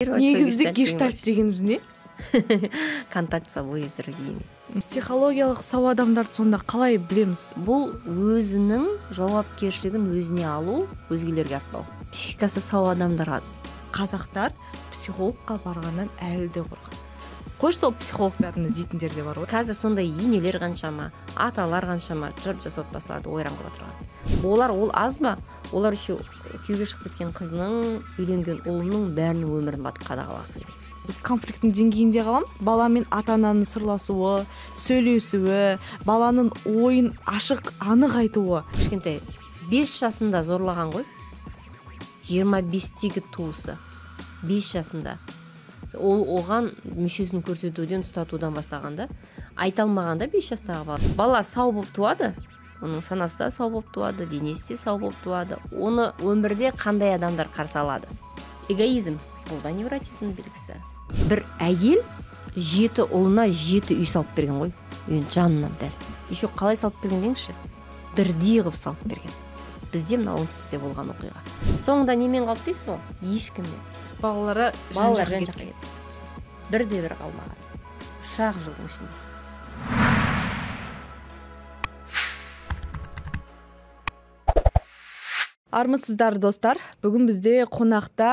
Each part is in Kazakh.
негізі гештальт дегеніміз не контакт собой изрогими психологиялық сау адамдарды сонда қалай білеміз бұл өзінің жауапкершілігін өзіне алу өзгелерге артпау психикасы сау адамдар аз қазақтар психологқа барғаннан әлі де қорқады қойшы сол психологтардың дейтіндер де бар ғой қазір сондай енелер қаншама аталар қаншама жап жас отбасыларды ойран қылып отырған олар ол аз ба олар еще күйеуге шығып кеткен қызының үйленген ұлының бәрінің өмірін қадағалағысы келеді біз конфликттің деңгейінде қаламыз бала мен ата ананың сырласуы сөйлесуі баланың ойын ашық анық айтуы кішкентай бес жасында зорлаған ғой жиырма бестегі туысы бес жасында ол оған мүшесін көрсетуден ұстатудан бастағанда айта да бес жастағы бала бала сау болып туады оның санасы да сау болып туады денесі де сау болып туады оны өмірде қандай адамдар қарсы алады эгоизм бұл да белгісі бір әйел жеті ұлына жеті үй салып берген ғой енді жанынан дәл еще қалай салып берген деңізші бірдей қылып салып берген бізде мына оңтүстікте болған оқиға соңында немен қалды дейсіз ғой ешкіммен балалары балалар жан жаққа кетті бірде бір қалмаған үш ақ жылдың ішінде армысыздар достар бүгін бізде қонақта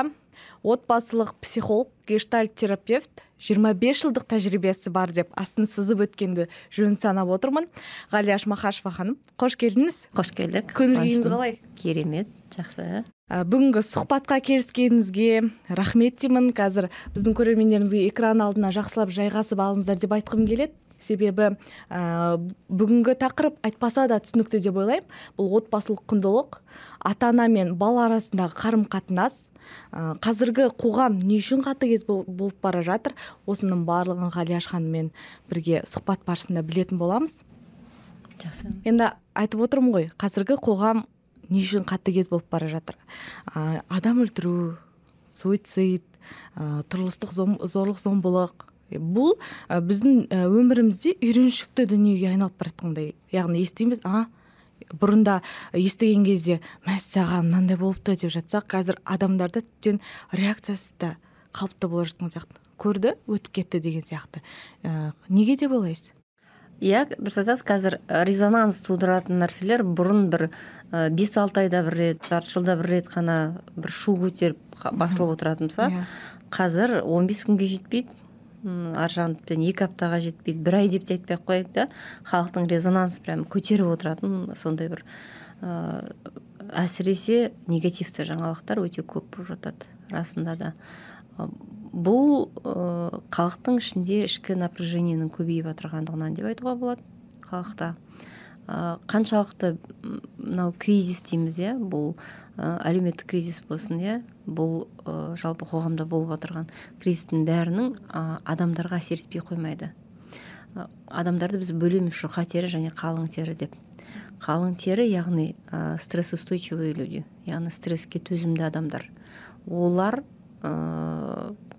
отбасылық психолог гештальт терапевт 25 жылдық тәжірибесі бар деп астын сызып өткенді жөн санап отырмын ғалияш махашева ханым қош келдіңіз қош келдік көңіл күйіңіз қалай керемет жақсы Ә, бүгінгі сұхбатқа келіскеніңізге рахмет деймін қазір біздің көрермендерімізге экран алдына жақсылап жайғасып алыңыздар деп айтқым келеді себебі ә, бүгінгі тақырып айтпаса да түсінікті деп ойлаймын бұл отбасылық құндылық ата ана мен бала арасындағы қарым қатынас ә, қазіргі қоғам не үшін қатыгез бол, болып бара жатыр осының барлығын ғалияш ханыммен бірге сұхбат барысында білетін боламыз жақсы енді айтып отырмын ғой қазіргі қоғам не үшін қатыгез болып бара жатыр ә, адам өлтіру суицид ә, тұрмыстық зом, зорлық зомбылық бұл ә, біздің өмірімізде үйреншікті дүниеге айналып бара жатқандай яғни естиміз а бұрында естіген кезде мәссаған мынандай болыпты деп жатсақ қазір адамдарда тіптен реакциясы да қалыпты болып жатқан сияқты көрді өтіп кетті деген сияқты ә, неге деп ойлайсыз иә дұрыс айтасыз қазір э, резонанс тудыратын нәрселер бұрын бір э, бес алты айда бір рет жарты жылда бір рет қана бір шу көтеріп басылып отыратын болса иә. қазір 15 бес күнге жетпейді ар жағын тіптен екі аптаға жетпейді бір ай деп те айтпай ақ қояйық та халықтың резонанс прям көтеріп отыратын сондай бір ә, әсіресе негативті жаңалықтар өте көп болып жатады расында да бұл ыыы халықтың ішінде ішкі напряжениенің көбейіп отырғандығынан деп айтуға болады халықта ә, қаншалықты мынау кризис дейміз иә бұл әлеуметтік кризис болсын иә бұл ә, жалпы қоғамда болып отырған кризистің бәрінің ә, адамдарға әсер етпей қоймайды адамдарды біз бөлеміз жұқа тері және қалың тері деп қалың тері яғни ә, стрессоустойчивые люди яғни стресске төзімді адамдар олар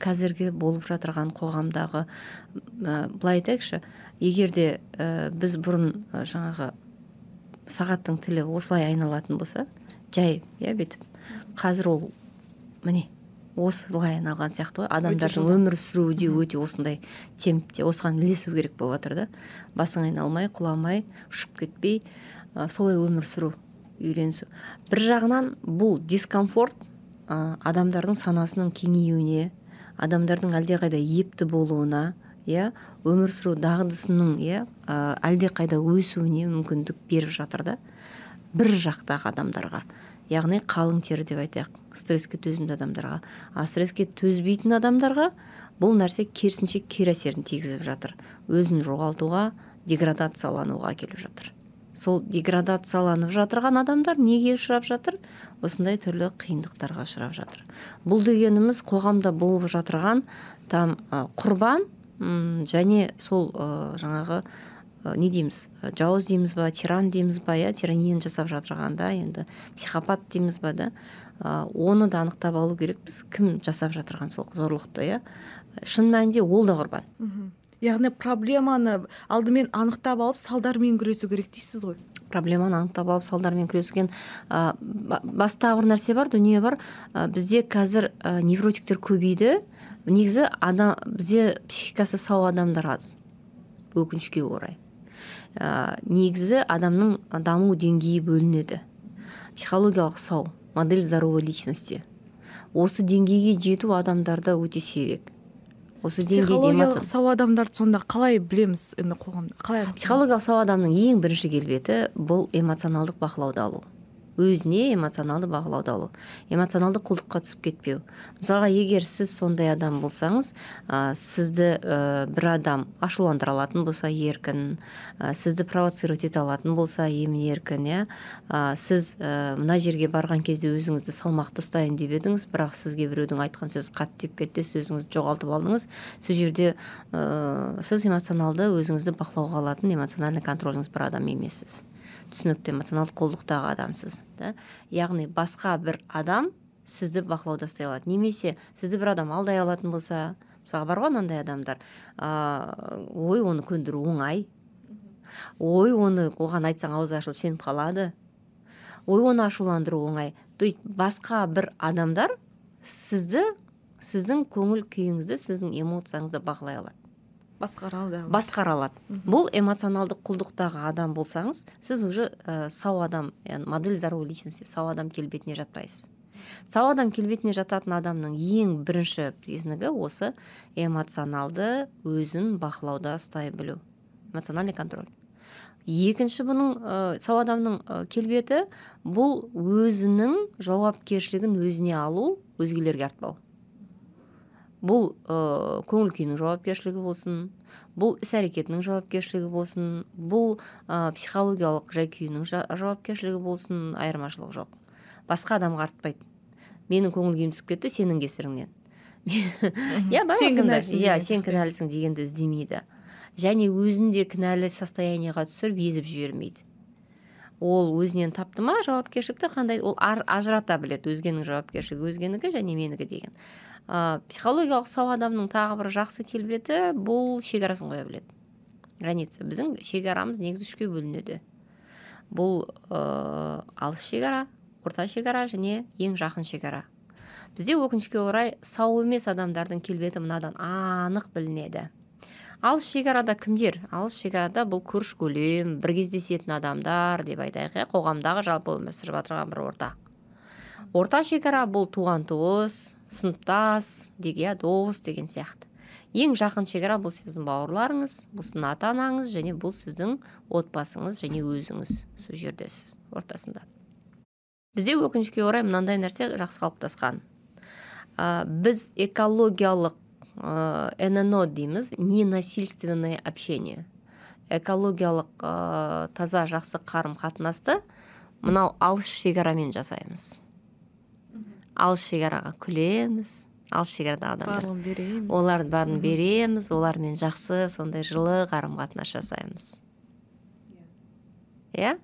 қазіргі болып жатырған қоғамдағы ә, былай айтайықшы егер де ә, біз бұрын жаңағы сағаттың тілі осылай айналатын болса жай иә бүйтіп қазір ол міне осылай айналған сияқты ғой адамдардың өмір сүруі де өте осындай темпте осыған ілесу керек болып жатыр да басың айналмай құламай ұшып кетпей ә, солай өмір сүру үйренісу бір жағынан бұл дискомфорт ә, адамдардың санасының кеңеюіне адамдардың әлдеқайда епті болуына иә өмір сүру дағдысының иә әлдеқайда өсуіне мүмкіндік беріп жатыр да бір жақтағы адамдарға яғни қалың тері деп айтайық стресске төзімді адамдарға а стресске төзбейтін адамдарға бұл нәрсе керісінше кері әсерін тигізіп жатыр өзін жоғалтуға деградациялануға келіп жатыр сол деградацияланып жатырған адамдар неге ұшырап жатыр осындай түрлі қиындықтарға ұшырап жатыр бұл дегеніміз қоғамда болып жатырған там ә, құрбан ұм, және сол ә, жаңағы ә, не дейміз жауыз дейміз ба тиран дейміз ба иә тиранияны жасап жатырған да енді психопат дейміз ба да оны да анықтап алу керекпіз кім жасап жатырған сол зорлықты иә шын мәнінде ол да құрбан яғни проблеманы алдымен анықтап алып салдармен күресу керек дейсіз ғой проблеманы анықтап алып салдармен күресуген ә, баста бір нәрсе бар дүние бар ә, бізде қазір невротиктер көбейді негізі адам бізде психикасы сау адамдар аз өкінішке орай ә, негізі адамның даму деңгейі бөлінеді психологиялық сау модель здоровой личности осы деңгейге жету адамдарда өте сирек осы деңгейде сау адамдарды сонда қалай білеміз енді қоғамда қалай психологиялық сау адамның ең бірінші келбеті бұл эмоционалдық бақылауды алу өзіне эмоционалды бағылауды алу эмоционалды құлдыққа түсіп кетпеу мысалға егер сіз сондай адам болсаңыз ә, сізді ә, бір адам ашуландыра алатын болса еркін сізді провоцировать ете алатын болса емін еркін иә сіз ә, мына жерге барған кезде өзіңізді салмақты ұстайын деп едіңіз бірақ сізге біреудің айтқан сөзі қатты тиіп кетті сіз жоғалтып алдыңыз сол жерде сіз эмоционалды өзіңізді бақылауға алатын эмоциональный контроліңіз бар адам емессіз түсінікті эмоционалды құлдықтағы адамсыз да яғни басқа бір адам сізді бақылауда ұстай алады немесе сізді бір адам алдай алатын болса мысалы бар ғой адамдар ә, ой оны көндіру оңай ой оны оған айтсаң аузы ашылып сеніп қалады ой оны ашуландыру оңай то есть басқа бір адамдар сізді сіздің көңіл күйіңізді сіздің эмоцияңызды бақылай алады басқара алады басқара алады бұл эмоционалдық құлдықтағы адам болсаңыз сіз уже ә, сау адам яғни модель здоровой личности сау адам келбетіне жатпайсыз сау адам келбетіне жататын адамның ең бірінші признагі осы эмоционалды өзін бақылауда ұстай білу эмоциональный контроль екінші бұның ә, сау адамның келбеті бұл өзінің жауапкершілігін өзіне алу өзгелерге артпау бұл ә, э, көңіл күйінің жауапкершілігі болсын бұл іс әрекетінің жауапкершілігі болсын бұл ә, психологиялық жай күйінің жауапкершілігі болсын айырмашылық жоқ басқа адамға артпайды менің көңіл күйім түсіп кетті сенің кесіріңнен иә сен кінәлісің сен дегенді іздемейді және өзін де кінәлі состояниеға түсіріп езіп жібермейді ол өзінен тапты ма жауапкершілікті қандай ол ар, ажырата біледі өзгенің жауапкершілігі өзгенікі және менікі деген ә, психологиялық сау адамның тағы бір жақсы келбеті бұл шекарасын қоя біледі граница біздің шекарамыз негізі үшке бөлінеді бұл ә, алыс шекара орта шекара және ең жақын шекара бізде өкінішке орай сау емес адамдардың келбеті мынадан анық білінеді алыс шекарада кімдер алыс шекарада бұл көрші көлем бір кездесетін адамдар деп айтайық иә қоғамдағы жалпы өмір сүріп жатырған бір орта орта шекара бұл туған туыс сыныптас деге дос деген сияқты ең жақын шекара бұл сіздің бауырларыңыз бұл сіздің ата анаңыз және бұл сіздің отбасыңыз және өзіңіз сол жердесіз ортасында бізде өкінішке орай мынандай нәрсе жақсы қалыптасқан ә, біз экологиялық ә, нно дейміз ненасильственное общение экологиялық ә, таза жақсы қарым қатынасты мынау алыс шекарамен жасаймыз алыс шекараға күлеміз алыс шекарада адамдар барлығын береміз олардың барын береміз олармен жақсы сондай жылы қарым қатынас жасаймыз иә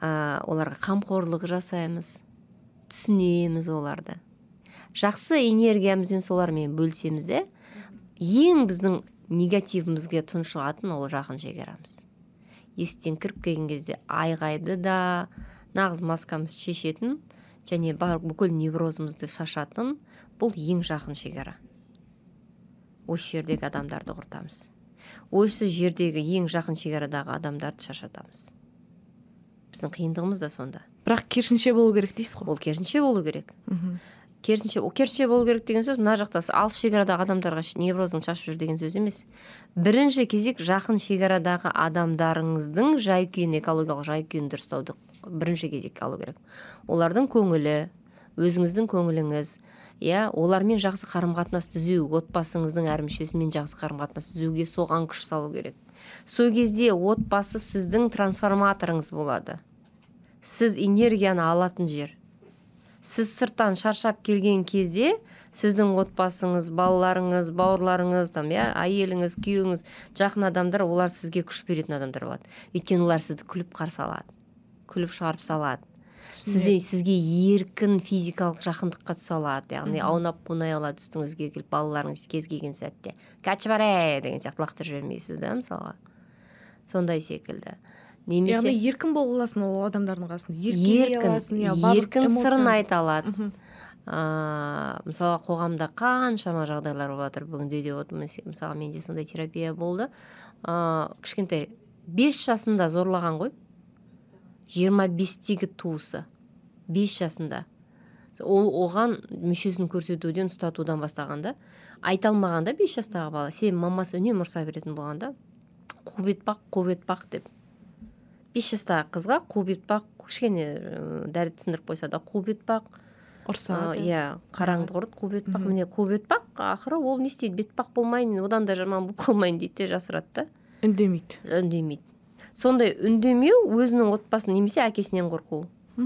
оларға қамқорлық жасаймыз түсінеміз оларды жақсы энергиямызбен солармен бөлісеміз де ең біздің негативімізге тұншығатын ол жақын шекарамыз есіктен кіріп келген кезде айғайды да нағыз маскамыз шешетін және бар бүкіл неврозымызды шашатын бұл ең жақын шекара осы жердегі адамдарды құртамыз осы жердегі ең жақын шекарадағы адамдарды шашатамыз біздің қиындығымыз да сонда бірақ керісінше болу керек дейсіз ғой ол керісінше болу керек мхм керісінше керісінше болу керек деген сөз мына жақта алыс шекарадағы адамдарға неврозын шашып жүр деген сөз емес бірінші кезек жақын шекарадағы адамдарыңыздың жай күйін экологиялық жай күйін дұрыстауды бірінші кезекке алу керек олардың көңілі өзіңіздің көңіліңіз иә олармен жақсы қарым қатынас түзеу отбасыңыздың әр мүшесімен жақсы қарым қатынас түзуге соған күш салу керек сол кезде отбасы сіздің трансформаторыңыз болады сіз энергияны алатын жер сіз сырттан шаршап келген кезде сіздің отбасыңыз балаларыңыз бауырларыңыз там иә әйеліңіз күйеуіңіз жақын адамдар олар сізге күш беретін адамдар болады өйткені олар сізді күліп қарсы алады күліп шығарып салады сізде сізге еркін физикалық жақындыққа түсе алады яғни аунап қунай алады үстіңізге келіп балаларыңыз кез келген сәтте качбаре деген сияқты лақтырып жібермейсіз да мысалға сондай секілді немесе яғни еркін бола аласың ол адамдардың қасында еркін еркін иә, сырын айта алады ыыы мысалға қоғамда қаншама жағдайлар болып жатыр бүгінде де вот мысалы менде сондай терапия болды ыыы кішкентай бес жасында зорлаған ғой жиырма бестегі туысы бес жасында ол оған мүшесін көрсетуден ұстатудан бастаған да айта алмаған да бес жастағы бала себебі мамасы үнемі ұрса беретін болған да қуып етпақ қуып етпақ деп бес жастағы қызға қуып етпақ кішкене дәрет сындырып қойса да қуып етпақ ұрса иә қараңды құрт қуып етпақ міне қуып етпақ ақыры ол не істейді бетпақ болмайын одан да жаман болып қалмайын дейді де жасырады да үндемейді үндемейді сондай үндемеу өзінің отбасын немесе әкесінен қорқу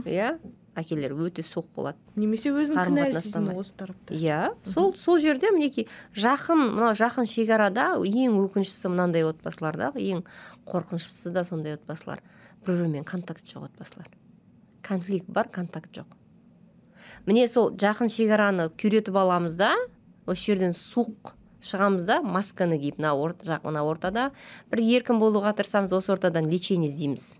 иә әкелер өте соқ болады немесе өзін сезіну осы тарапта иә сол сол жерде мінекей жақын мына жақын шекарада ең өкініштісі мынандай отбасыларда ең қорқыныштысы да сондай отбасылар бір бірімен контакт жоқ отбасылар конфликт бар контакт жоқ міне сол жақын шекараны күйретіп аламыз да осы жерден суық шығамыз да масканы киіп мына жақ мына ортада бір еркін болуға тырысамыз осы ортадан лечение іздейміз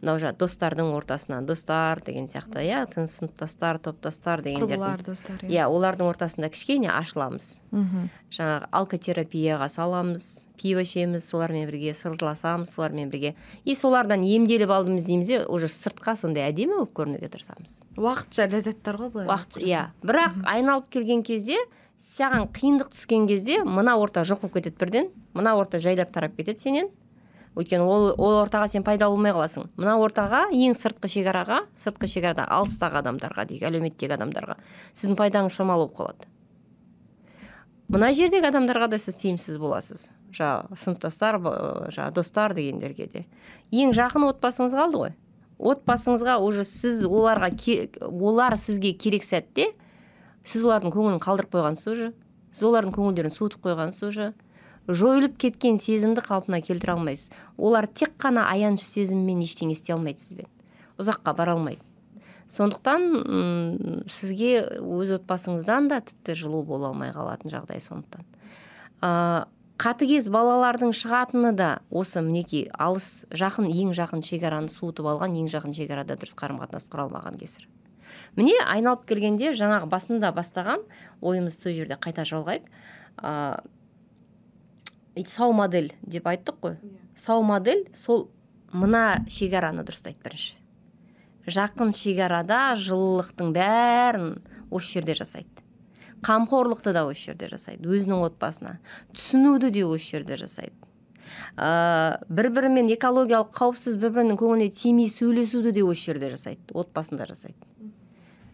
мынау жаңа достардың ортасынан достар деген сияқты иә сыныптастар топтастар дегендер құрбылар достар иә. иә олардың ортасында кішкене ашыламыз мхм жаңағы алкотерапияға саламыз пиво ішеміз солармен бірге сырласамыз солармен бірге и солардан емделіп алдым іздейміз де уже сыртқа сондай әдемі болып көрінуге тырысамыз уақытша ләззаттар ғой былай уақыт иә бірақ айналып келген кезде саған қиындық түскен кезде мына орта жоқ болып кетеді бірден мына орта жайлап тарап кетеді сенен өйткені ол, ол ортаға сен пайда болмай қаласың мына ортаға ең сыртқы шекараға сыртқы шекарада алыстағы адамдарға дейік әлеуметтегі адамдарға сіздің пайдаңыз шамалы болып қалады мына жердегі адамдарға да сіз тиімсіз боласыз жаңағы сыныптастар жаңағы достар дегендерге де ең жақын отбасыңыз қалды ғой отбасыңызға уже сіз оларға олар сізге керек сәтте сіз олардың көңілін қалдырып қойғансыз уже сіз олардың көңілдерін суытып қойғансыз уже жойылып кеткен сезімді қалпына келтіре алмайсыз олар тек қана аяныш сезіммен ештеңе істей алмайды сізбен ұзаққа бара алмайды сондықтан ұм, сізге өз отбасыңыздан да тіпті жылу бола алмай қалатын жағдай сондықтан ә, қатыгез балалардың шығатыны да осы мінекей алыс жақын ең жақын шекараны суытып алған ең жақын шекарада дұрыс қарым қатынас құра алмаған кесір міне айналып келгенде жаңағы басында бастаған ойымызды сол жерде қайта жалғайық ә, сау модель деп айттық қой иә. сау модель сол мына шекараны дұрыстайды бірінші жақын шекарада жылылықтың бәрін осы жерде жасайды қамқорлықты да осы жерде жасайды өзінің отбасына түсінуді де осы жерде жасайды ә, бір бірімен экологиялық қауіпсіз бір бірінің көңіліне тимей сөйлесуді де осы жерде жасайды отбасында жасайды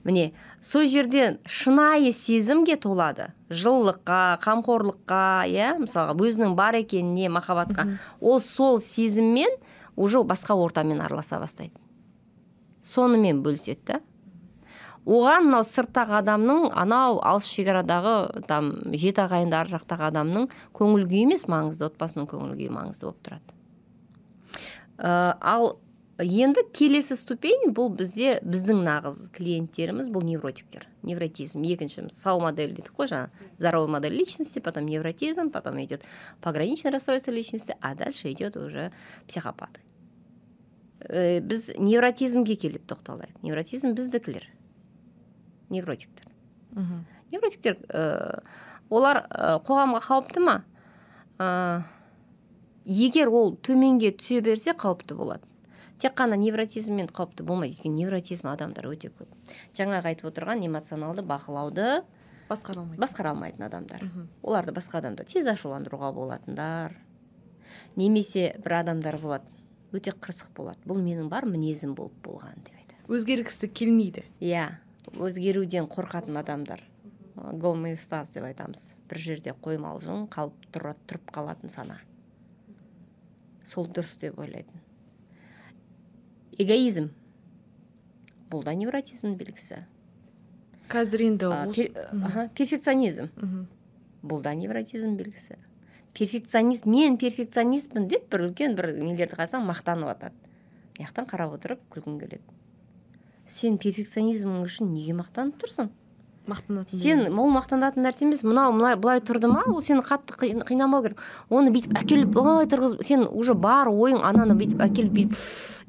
міне сол жерден шынайы сезімге толады жылылыққа қамқорлыққа иә мысалға өзінің бар екеніне махаббатқа ол сол сезіммен уже басқа ортамен араласа бастайды сонымен бөліседі да оған мынау сырттағы адамның анау алыс шекарадағы там жеті ағайынды ар жақтағы адамның көңіл күйі емес маңызды отбасының көңіл күйі маңызды болып тұрады ә, ал енді келесі ступень бұл бізде біздің нағыз клиенттеріміз бұл невротиктер невротизм екінші сау модель дедік қой жаңа здоровая модель личности потом невротизм потом идет пограничное расстройство личности а дальше идет уже психопаты ә, біз невротизмге келіп тоқталайық невротизм біздікілер невротиктер мхм невротиктер ә, олар ә, қоғамға қауіпті ма егер ол төменге түсе берсе қауіпті болады тек қана невротизммен қауіпті болмайды өйткені невротизм адамдар өте көп жаңағы айтып отырған эмоционалды бақылауды басқара алмайды алмайтын адамдар Үху. оларды басқа адамды тез ашуландыруға болатындар немесе бір адамдар болады өте қырсық болады бұл менің бар мінезім болып болған деп айтады өзгергісі келмейді иә өзгеруден қорқатын адамдар гомеостаз деп айтамыз бір жерде қоймалжың қалып тұрып қалатын сана сол дұрыс деп ойлайтын эгоизм бұл да невротизмнің белгісі қазір енді перфекционизм бұл да невротизм белгісі перфекционист мен перфекционистпін деп бір үлкен бір нелерді қарасаң мақтанып жатады мына қарап отырып күлгің келеді сен перфекционизмің үшін неге мақтанып тұрсың мақтанатын сен ол мақтанатын нәрсе емес мынау мынай былай тұрды ма ол сені қатты қинамау керек оны бүйтіп әкеліп былай тұрғызып сен уже бар ойың ананы бүйтіп әкеліп бүйтіп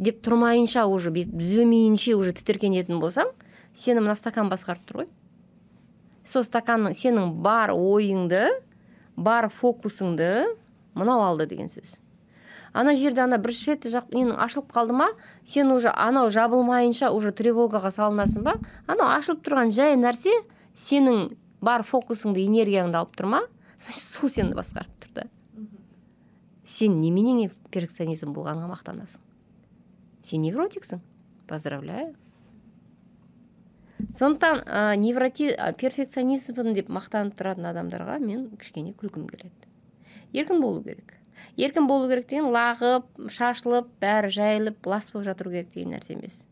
деп тұрмайынша уже бүйтіп түземейінше уже тітіркенетін болсаң сені мына стакан басқарып тұр ғой сол стаканның сенің бар ойыңды бар фокусыңды мынау алды деген сөз ана жерде ана бір рет жақ ашылып қалды ма сен уже анау жабылмайынша уже тревогаға салынасың ба анау ашылып тұрған жай нәрсе сенің бар фокусыңды энергияңды алып тұр ма сол сені басқарып тұр да сен неменеңе перфекционизм болғаныңа мақтанасың сен невротиксің поздравляю сондықтан ә, невроти ә, перфекционизмін деп мақтанып тұратын адамдарға мен кішкене күлкім келеді еркін болу керек еркін болу керек деген лағып шашылып бәрі жайылып лас болып жатыру керек деген нәрсе емес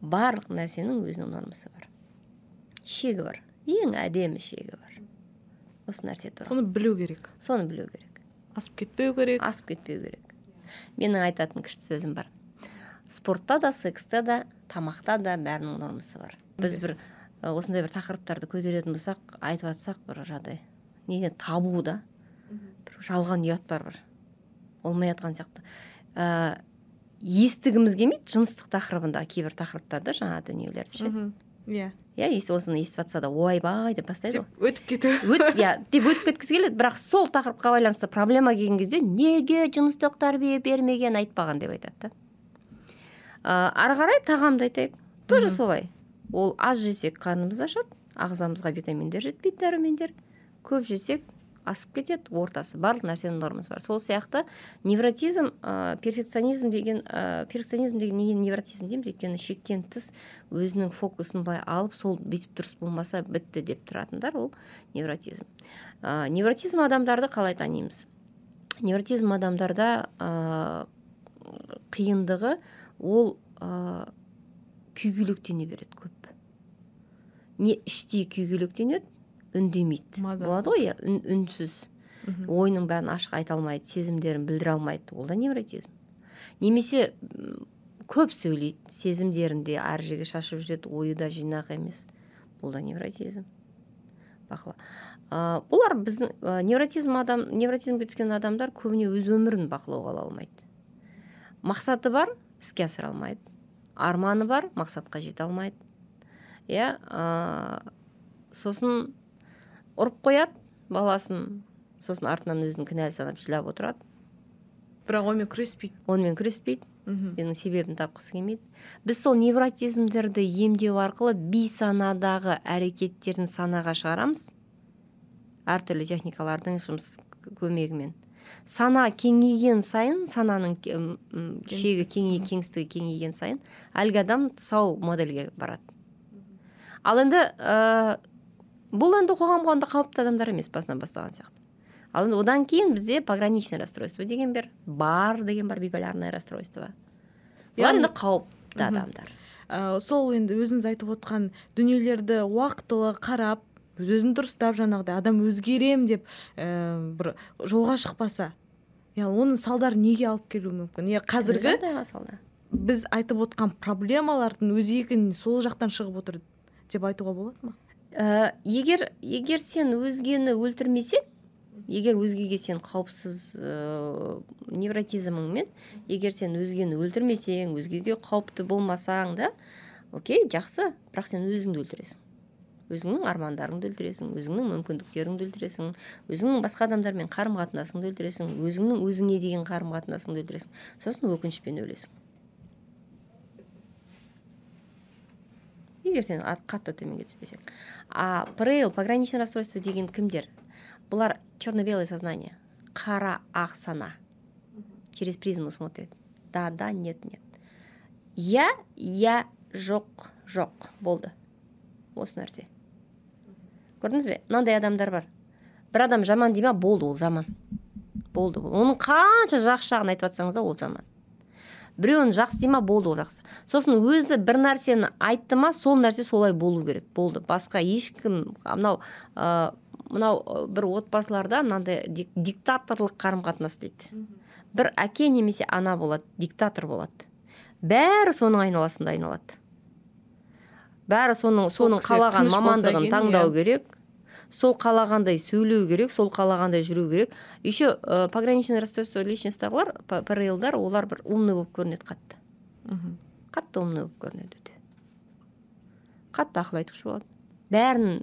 барлық нәрсенің өзінің нормасы бар шегі бар ең әдемі шегі бар осы нәрсе туралы соны білу керек соны білу керек асып кетпеу керек асып кетпеу керек менің айтатын күшті сөзім бар спортта да секста да тамақта да бәрінің нормасы бар біз бір осындай бір тақырыптарды көтеретін болсақ айтып жатсақ бір жағдай неден табу да жалған ұят бар бір Олмай жатқан сияқты ә, естігіміз келмейді жыныстық тақырыбында кейбір тақырыптар да жаңа дүниелерді ше иә иә осыны естіп жатса да ойбай деп бастайды ғой өтіп кету иә деп өтіп кеткісі келеді бірақ сол тақырыпқа байланысты проблема келген кезде неге жыныстық тәрбие бермеген айтпаған деп айтады да ә, ары қарай тағамды айтайық тоже солай ол аз жесек қанымыз ашады ағзамызға витаминдер жетпейді дәрумендер көп жесек асып кетеді ортасы барлық нәрсенің нормасы бар сол сияқты невротизм ә, перфекционизм деген ә, перфекционизм деген неге невротизм дейміз өйткені шектен тыс өзінің фокусын бай алып сол бүйтіп дұрыс болмаса бітті деп тұратындар ол невротизм ә, невротизм адамдарды қалай танимыз невротизм адамдарда ә, қиындығы ол ә, күйгелектене береді көп не іштей күйгелектенеді үндемейді болады ғой иә үнсіз ойының бәрін ашық айта алмайды сезімдерін білдіре алмайды ол да невротизм немесе көп сөйлейді сезімдерінде де әр жерге шашып жүреді ойы да жинақ емес бұл да невротизм бақыла ә, бұлар біздің невротизм адам невротизмге түскен адамдар көбіне өз өмірін бақылауға ала алмайды мақсаты бар іске асыра алмайды арманы бар мақсатқа жете алмайды иә сосын ұрып қояды баласын сосын артынан өзін кінәлі санап жылап отырады бірақ онымен күреспейді онымен күреспейді мхм себебін тапқысы келмейді біз сол невротизмдерді емдеу арқылы бейсанадағы әрекеттерін санаға шығарамыз әртүрлі техникалардың жұмыс көмегімен сана кеңейген сайын сананың шегі кеңей, кеңістігі кеңейген сайын әлгі адам сау модельге барады ал енді э, бұл енді қоғам қоғамда қауіпті адамдар емес басынан бастаған сияқты ал енді одан кейін бізде пограничное расстройство деген бар бар деген бар биполярное расстройство бұлар енді қауіпті адамдар ә, сол енді өзіңіз айтып отқан дүниелерді уақытылы қарап өз өзін дұрыстап жаңағыдай адам өзгерем деп ә, бір жолға шықпаса иә оның салдары неге алып келуі мүмкін иә қазіргі біз айтып отқан проблемалардың өзегін сол жақтан шығып отыр деп айтуға болады ма ә, егер егер сен өзгені өлтірмесең егер өзгеге сен қауіпсіз ә, невротизміңмен егер сен өзгені өлтірмесең өзгеге қауіпті болмасаң да окей жақсы бірақ сен өзіңді өлтіресің өзіңнің армандарыңды өлтіресің өзіңнің мүмкіндіктеріңді өлтіресің өзіңнің басқа адамдармен қарым қатынасыңды өлтіресің өзіңнің өзіңе деген қарым қатынасыңды өлтіресің сосын өкінішпен өлесің егер сен қатты төменге түспесең а прейл пограничное расстройство деген кімдер бұлар черно белое сознание қара ақ сана через призму смотрит да да нет нет я я жоқ жоқ болды осы нәрсе көрдіңіз бе мынандай адамдар бар бір адам жаман дей ма болды ол жаман болды ол оның қанша жақсы жағын айтып жатсаңыз да ол жаман біреуін жақсы дей ма болды ол жақсы сосын өзі бір нәрсені айтты ма сол нәрсе солай болу керек болды басқа ешкім мынау ә, мынау бір отбасыларда мынандай диктаторлық қарым қатынас дейді бір әке немесе ана болады диктатор болады бәрі соның айналасында айналады бәрі соның соның қалаған мамандығын таңдау иә. керек сол қалағандай сөйлеу керек сол қалағандай жүру керек еще ә, пограничное расстройство личностьтағылар прлдар олар бір умный болып көрінеді қатты мхм қатты умный болып көрінеді өте қатты ақыл айтқыш болады бәрін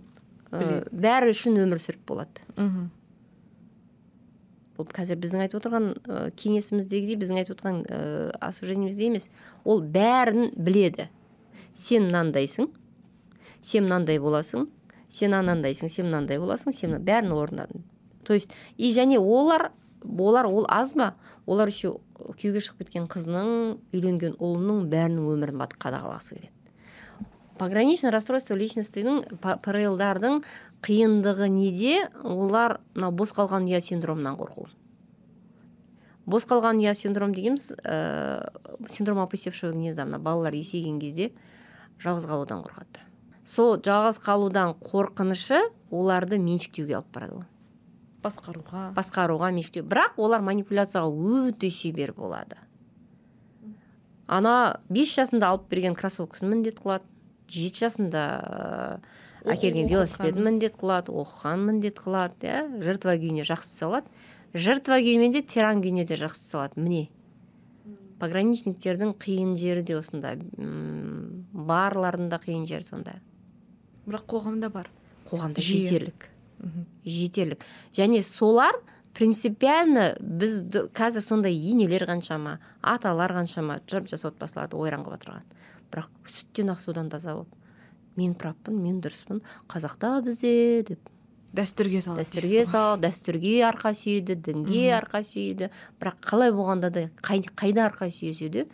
ә, бәрі үшін өмір сүріп болады мхм бұл қазір біздің айтып отырған ә, кеңесіміздегідей біздің айтып отырған ә, осужениемізде емес ол бәрін біледі сен мынандайсың сен мынандай боласың сен анандайсың сен мынандай боласың сен бәрін орындадың то есть и және олар олар ол аз ба олар еще күйеуге шығып кеткен қызының үйленген ұлының бәрінің өмірін қадағалағысы келеді пограничное расстройство личностиның прлдардың қиындығы неде олар мына бос қалған ұя синдромынан қорқу бос қалған ұя синдром дегеніміз ә, синдром опустевшего гнезда мына балалар есейген кезде жалғыз қалудан қорқады сол жалғыз қалудан қорқынышы оларды меншіктеуге алып барады ғой басқаруға басқаруға меншіктеу бірақ олар манипуляцияға өте шебер болады ана бес жасында алып берген кроссовкасын міндет қылады жеті жасында э, әкелген велосипедін міндет қылады оқыған міндет қылады иә жертва күйіне жақсы түсе алады жертва күйімен де тиран күйіне де жақсы түсе алады міне пограничниктердің қиын жері де осында барларының да қиын жері сонда бірақ қоғамда бар қоғамда жетерлік жетерлік және солар принципиально біз қазір сондай енелер қаншама аталар қаншама жап жас отбасыларды ойран қылып отырған бірақ сүттен ақ судан таза болып мен правпын, мен дұрыспын қазақта бізде деп дәстүрге салады дәстүрге салады дәстүрге арқа сүйеді дінге арқа сүйеді бірақ қалай болғанда да қай, қайда арқа сүйесе де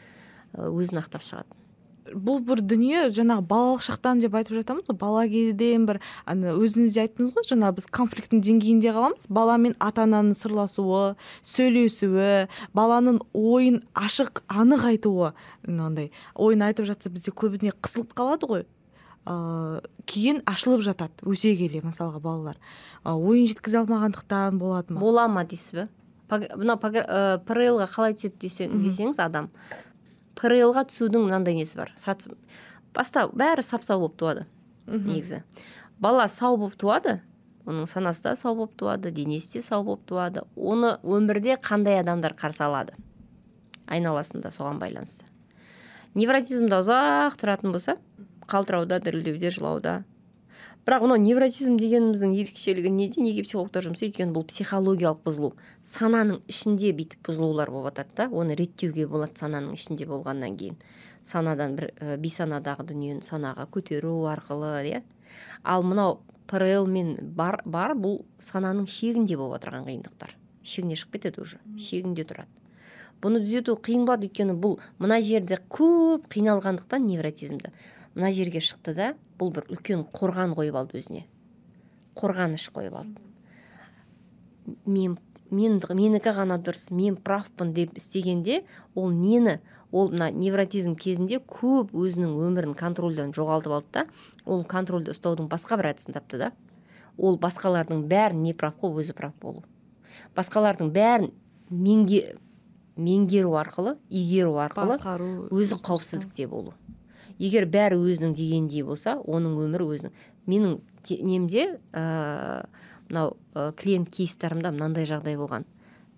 өзін ақтап шығады бұл бір дүние жаңағы балалық шақтан деп айтып жатамыз ғой бала кезден бір ана өзіңіз де айттыңыз ғой жаңағы біз конфликттің деңгейінде қаламыз баламен мен ата ананың сырласуы сөйлесуі баланың ойын ашық анық айтуы мынандай ойын айтып жатса бізде көбіне қысылып қалады ғой ыыы кейін ашылып жатады өсе келе мысалға балалар ойын жеткізе алмағандықтан болады ма бола ма дейсіз ба мына ға қалай түседі десеңіз адам ға түсудің мынандай несі бар саты баста бәрі сап сау болып туады негізі бала сау болып туады оның санасы да сау болып туады денесі де сау болып туады оны өмірде қандай адамдар қарсы алады айналасында соған байланысты невротизмда ұзақ тұратын болса қалтырауда дірілдеуде жылауда бірақ мынау невротизм дегеніміздің ерекшелігі неде неге психологтар істейді өйткені бұл психологиялық бұзылу сананың ішінде бүйтіп бұзылулар болып жатады да оны реттеуге болады сананың ішінде болғаннан кейін санадан бір ә, бейсанадағы дүниені санаға көтеру арқылы иә ал мынау прл мен бар, бар бұл сананың шегінде болып отырған қиындықтар шегіне шығып кетеді уже шегінде тұрады бұны түзету қиын болады өйткені бұл мына жерде көп қиналғандықтан невротизмді мына жерге шықты да бұл бір үлкен қорған қойып алды өзіне қорғаныш қойып алды мен мен менікі ғана дұрыс мен правпын деп істегенде ол нені ол мына невротизм кезінде көп өзінің өмірін контрольдан жоғалтып алды да ол контрольді ұстаудың басқа бір әдісін тапты да ол басқалардың бәрін не прав қой өзі прав болу басқалардың бәрін менге, меңгеру арқылы игеру арқылы басқару, өзі қауіпсіздікте болу егер бәрі өзінің дегендей болса оның өмірі өзінің менің немде мынау клиент кейстарымда мынандай жағдай болған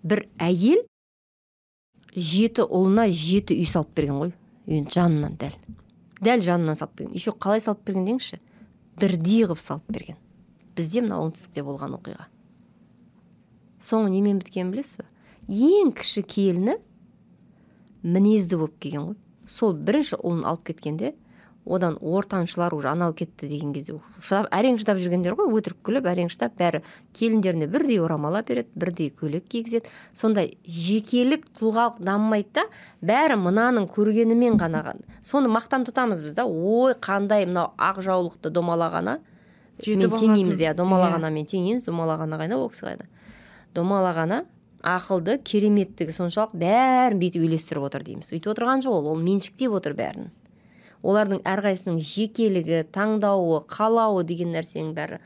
бір әйел жеті ұлына жеті үй салып берген ғой енді жанынан дәл дәл жанынан салып берген еще қалай салып берген деңізші бірдей қылып салып берген бізде мына оңтүстікте болған оқиға соңы немен біткенін білесіз ба ең кіші келіні мінезді болып келген ғой сол бірінші ұлын алып кеткенде одан ортаншылар уже анау кетті деген кезде шыдап әрең шыдап жүргендер ғой өтірік күліп әрең шыдап бәрі келіндеріне бірдей орамал береді бірдей көйлек кигізеді сондай жекелік тұлғалық дамымайды да бәрі мынаның көргенімен ғана соны мақтан тұтамыз біз да ой қандай мынау ақ жаулықты домалағана мен теңейміз иә домалағана иә. мен теңейміз домалағана қайда ол кісі қайда домалағана ақылды кереметтігі соншалық бәрін бүйтіп үйлестіріп отыр дейміз өйтіп отырған жоқ ол ол меншіктеп отыр бәрін олардың әрқайсысының жекелігі таңдауы қалауы деген нәрсенің бәрі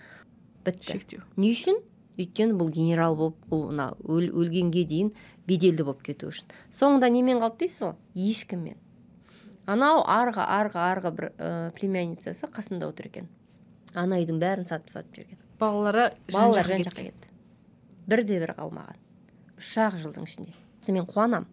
бітті шектеу не үшін өйткені бұл генерал болып бұл мына өл, өлгенге дейін беделді болып кету үшін соңында немен қалды дейсіз ғой ешкіммен анау арғы арғы арғы бір ә, племянницасы қасында отыр екен ана үйдің бәрін сатып сатып жүрген балалары балалар жан жаққа кетті бір бірі қалмаған үш ақ жылдың ішінде мен қуанамын